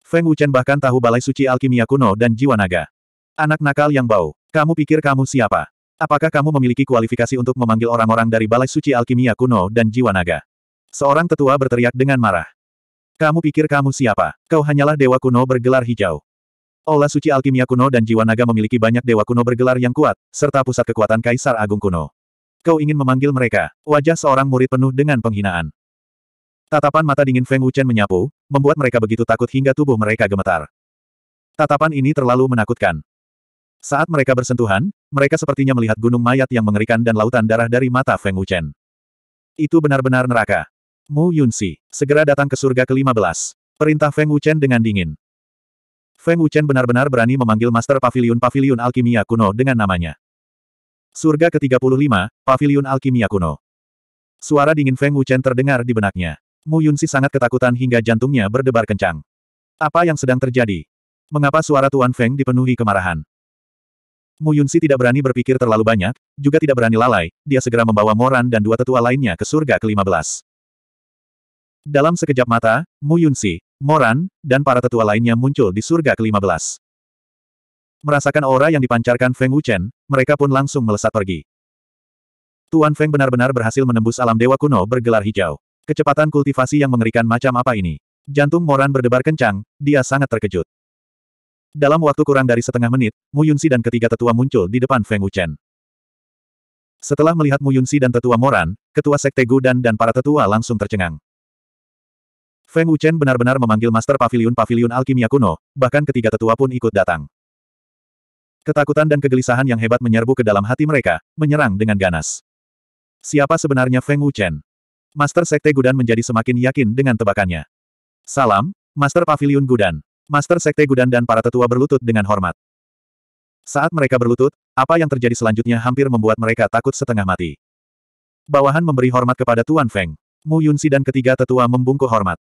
Feng Wuchen bahkan tahu balai suci alkimia kuno dan jiwa naga. Anak nakal yang bau, kamu pikir kamu siapa? Apakah kamu memiliki kualifikasi untuk memanggil orang-orang dari balai suci alkimia kuno dan jiwa naga? Seorang tetua berteriak dengan marah. Kamu pikir kamu siapa? Kau hanyalah dewa kuno bergelar hijau. Aula suci alkimia kuno dan jiwa naga memiliki banyak dewa kuno bergelar yang kuat, serta pusat kekuatan kaisar agung kuno. Kau ingin memanggil mereka, wajah seorang murid penuh dengan penghinaan. Tatapan mata dingin Feng Wuchen menyapu, membuat mereka begitu takut hingga tubuh mereka gemetar. Tatapan ini terlalu menakutkan. Saat mereka bersentuhan, mereka sepertinya melihat gunung mayat yang mengerikan dan lautan darah dari mata Feng Wuchen. Itu benar-benar neraka. Mu Yunsi, segera datang ke surga ke-15. Perintah Feng Wuchen dengan dingin. Feng Wuchen benar-benar berani memanggil Master Pavilion Pavilion Alkimia Kuno dengan namanya. Surga ke-35, Pavilion Alkimia Kuno. Suara dingin Feng Wuchen terdengar di benaknya. Mu Yunsi sangat ketakutan hingga jantungnya berdebar kencang. Apa yang sedang terjadi? Mengapa suara Tuan Feng dipenuhi kemarahan? Mu Yunsi tidak berani berpikir terlalu banyak, juga tidak berani lalai, dia segera membawa Moran dan dua tetua lainnya ke surga ke-15. Dalam sekejap mata, Mu Yunsi, Moran, dan para tetua lainnya muncul di surga ke-15. Merasakan aura yang dipancarkan Feng Wuchen, mereka pun langsung melesat pergi. Tuan Feng benar-benar berhasil menembus alam dewa kuno bergelar hijau. Kecepatan kultivasi yang mengerikan macam apa ini? Jantung Moran berdebar kencang, dia sangat terkejut. Dalam waktu kurang dari setengah menit, Mu Yunsi dan ketiga tetua muncul di depan Feng Wuchen. Setelah melihat Mu Yunsi dan tetua Moran, ketua sekte Gu Dan dan para tetua langsung tercengang. Feng Wuchen benar-benar memanggil Master Pavilion-Pavilion Alkimia kuno, bahkan ketiga tetua pun ikut datang. Ketakutan dan kegelisahan yang hebat menyerbu ke dalam hati mereka, menyerang dengan ganas. Siapa sebenarnya Feng Wuchen? Master Sekte Gudan menjadi semakin yakin dengan tebakannya. Salam, Master Pavilion Gudan. Master Sekte Gudan dan para tetua berlutut dengan hormat. Saat mereka berlutut, apa yang terjadi selanjutnya hampir membuat mereka takut setengah mati. Bawahan memberi hormat kepada Tuan Feng. Mu Yunsi dan ketiga tetua membungkuk hormat.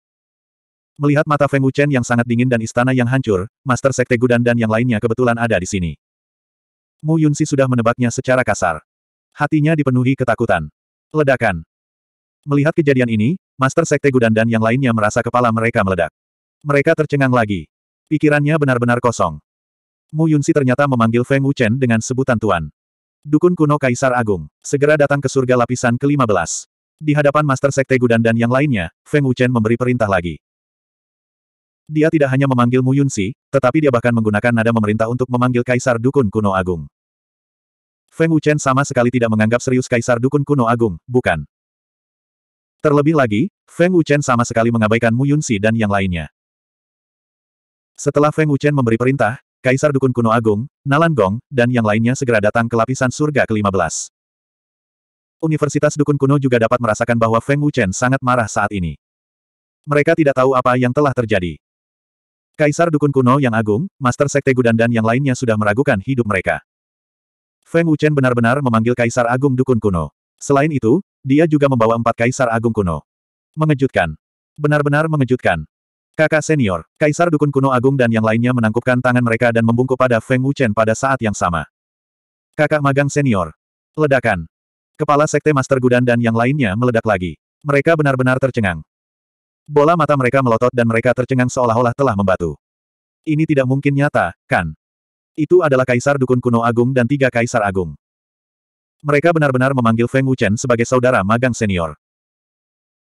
Melihat mata Feng Wuchen yang sangat dingin dan istana yang hancur, Master Sekte Gudan dan yang lainnya kebetulan ada di sini. Mu Yunsi sudah menebaknya secara kasar. Hatinya dipenuhi ketakutan. Ledakan. Melihat kejadian ini, Master Sekte Gudan dan yang lainnya merasa kepala mereka meledak. Mereka tercengang lagi. Pikirannya benar-benar kosong. Mu Yunsi ternyata memanggil Feng Wuchen dengan sebutan Tuan. Dukun kuno Kaisar Agung, segera datang ke surga lapisan ke-15. Di hadapan Master Sekte Gudan dan yang lainnya, Feng Wuchen memberi perintah lagi. Dia tidak hanya memanggil Mu Yunsi, tetapi dia bahkan menggunakan nada memerintah untuk memanggil Kaisar Dukun Kuno Agung. Feng Wuchen sama sekali tidak menganggap serius Kaisar Dukun Kuno Agung, bukan? Terlebih lagi, Feng Wuchen sama sekali mengabaikan Mu Yunsi dan yang lainnya. Setelah Feng Wuchen memberi perintah, Kaisar Dukun Kuno Agung, Nalan Gong, dan yang lainnya segera datang ke lapisan surga ke-15. Universitas Dukun Kuno juga dapat merasakan bahwa Feng Wuchen sangat marah saat ini. Mereka tidak tahu apa yang telah terjadi. Kaisar Dukun Kuno yang agung, Master Sekte Gudan dan yang lainnya sudah meragukan hidup mereka. Feng Wuchen benar-benar memanggil Kaisar Agung Dukun Kuno. Selain itu, dia juga membawa empat Kaisar Agung Kuno. Mengejutkan. Benar-benar mengejutkan. Kakak senior, Kaisar Dukun Kuno Agung dan yang lainnya menangkupkan tangan mereka dan membungkuk pada Feng Wuchen pada saat yang sama. Kakak magang senior. Ledakan. Kepala Sekte Master Gudan dan yang lainnya meledak lagi. Mereka benar-benar tercengang. Bola mata mereka melotot dan mereka tercengang seolah-olah telah membatu. Ini tidak mungkin nyata, kan? Itu adalah Kaisar Dukun Kuno Agung dan tiga Kaisar Agung. Mereka benar-benar memanggil Feng Wuchen sebagai saudara magang senior.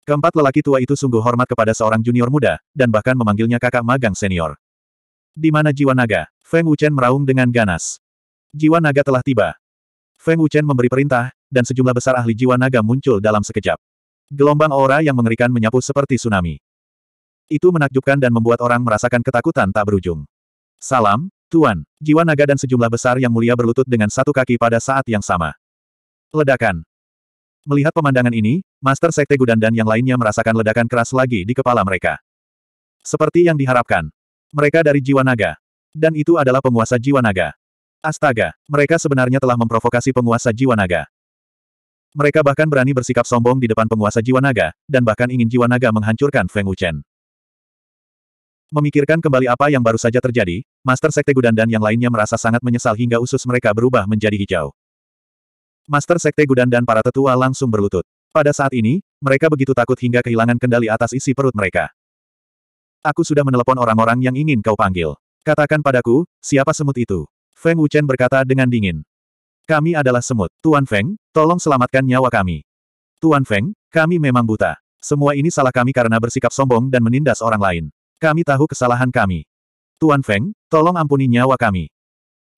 Keempat lelaki tua itu sungguh hormat kepada seorang junior muda, dan bahkan memanggilnya kakak magang senior. Di mana jiwa naga? Feng Wuchen meraung dengan ganas. Jiwa naga telah tiba. Feng Wuchen memberi perintah, dan sejumlah besar ahli jiwa naga muncul dalam sekejap. Gelombang aura yang mengerikan menyapu seperti tsunami. Itu menakjubkan dan membuat orang merasakan ketakutan tak berujung. Salam, Tuan, jiwa naga dan sejumlah besar yang mulia berlutut dengan satu kaki pada saat yang sama. Ledakan. Melihat pemandangan ini, Master Sekte Gudan dan yang lainnya merasakan ledakan keras lagi di kepala mereka. Seperti yang diharapkan. Mereka dari jiwa naga. Dan itu adalah penguasa jiwa naga. Astaga, mereka sebenarnya telah memprovokasi penguasa jiwa naga. Mereka bahkan berani bersikap sombong di depan penguasa jiwa naga, dan bahkan ingin jiwa naga menghancurkan Feng Wuchen. Memikirkan kembali apa yang baru saja terjadi, Master Sekte Gudan dan yang lainnya merasa sangat menyesal hingga usus mereka berubah menjadi hijau. Master Sekte Gudan dan para tetua langsung berlutut. Pada saat ini, mereka begitu takut hingga kehilangan kendali atas isi perut mereka. Aku sudah menelepon orang-orang yang ingin kau panggil. Katakan padaku, siapa semut itu? Feng Wuchen berkata dengan dingin. Kami adalah semut. Tuan Feng, tolong selamatkan nyawa kami. Tuan Feng, kami memang buta. Semua ini salah kami karena bersikap sombong dan menindas orang lain. Kami tahu kesalahan kami. Tuan Feng, tolong ampuni nyawa kami.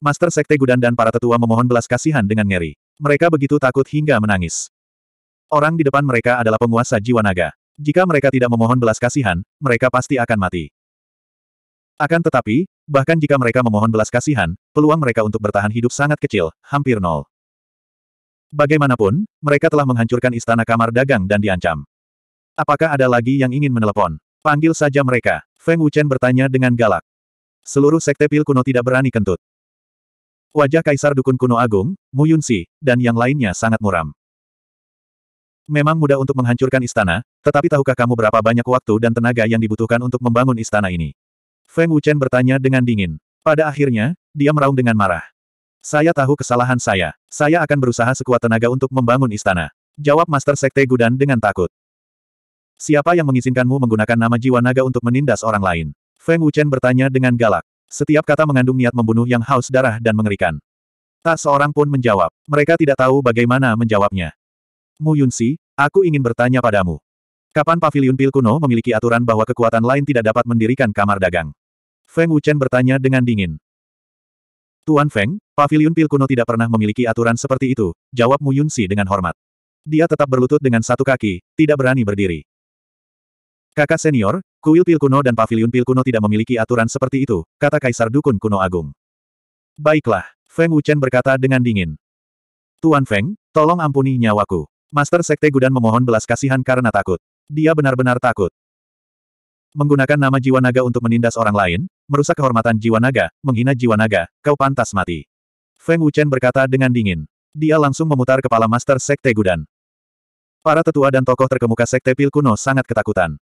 Master Sekte Gudan dan para tetua memohon belas kasihan dengan ngeri. Mereka begitu takut hingga menangis. Orang di depan mereka adalah penguasa jiwa naga. Jika mereka tidak memohon belas kasihan, mereka pasti akan mati. Akan tetapi, bahkan jika mereka memohon belas kasihan, peluang mereka untuk bertahan hidup sangat kecil, hampir nol. Bagaimanapun, mereka telah menghancurkan istana kamar dagang dan diancam. Apakah ada lagi yang ingin menelepon? Panggil saja mereka, Feng Wuchen bertanya dengan galak. Seluruh sekte pil kuno tidak berani kentut. Wajah Kaisar Dukun Kuno Agung, Mu Yunsi, dan yang lainnya sangat muram. Memang mudah untuk menghancurkan istana, tetapi tahukah kamu berapa banyak waktu dan tenaga yang dibutuhkan untuk membangun istana ini? Feng Wuchen bertanya dengan dingin. Pada akhirnya, dia meraung dengan marah. Saya tahu kesalahan saya. Saya akan berusaha sekuat tenaga untuk membangun istana. Jawab Master Sekte Gudan dengan takut. Siapa yang mengizinkanmu menggunakan nama jiwa naga untuk menindas orang lain? Feng Wuchen bertanya dengan galak. Setiap kata mengandung niat membunuh yang haus darah dan mengerikan. Tak seorang pun menjawab. Mereka tidak tahu bagaimana menjawabnya. Mu Yunsi, aku ingin bertanya padamu. Kapan Paviliun pil kuno memiliki aturan bahwa kekuatan lain tidak dapat mendirikan kamar dagang? Feng Wuchen bertanya dengan dingin. Tuan Feng, Paviliun pil kuno tidak pernah memiliki aturan seperti itu, jawab Mu Yunsi dengan hormat. Dia tetap berlutut dengan satu kaki, tidak berani berdiri. Kakak senior, kuil pil kuno dan Paviliun pil kuno tidak memiliki aturan seperti itu, kata Kaisar Dukun Kuno Agung. Baiklah, Feng Wuchen berkata dengan dingin. Tuan Feng, tolong ampuni nyawaku. Master Sekte Gudan memohon belas kasihan karena takut. Dia benar-benar takut. Menggunakan nama jiwa naga untuk menindas orang lain, merusak kehormatan jiwa naga, menghina jiwa naga, kau pantas mati. Feng Wuchen berkata dengan dingin. Dia langsung memutar kepala Master Sekte Gudan. Para tetua dan tokoh terkemuka Sekte Pil kuno sangat ketakutan.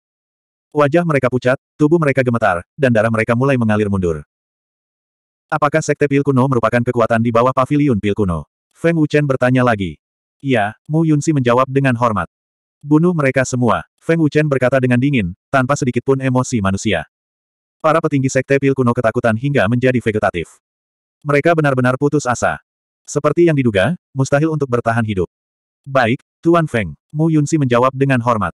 Wajah mereka pucat, tubuh mereka gemetar, dan darah mereka mulai mengalir mundur. Apakah Sekte Pil kuno merupakan kekuatan di bawah Paviliun Pil kuno? Feng Wuchen bertanya lagi. Ya, Mu Yunsi menjawab dengan hormat. Bunuh mereka semua, Feng Wuchen berkata dengan dingin, tanpa sedikitpun emosi manusia. Para petinggi sekte pil kuno ketakutan hingga menjadi vegetatif. Mereka benar-benar putus asa. Seperti yang diduga, mustahil untuk bertahan hidup. Baik, Tuan Feng, Mu Yunsi menjawab dengan hormat.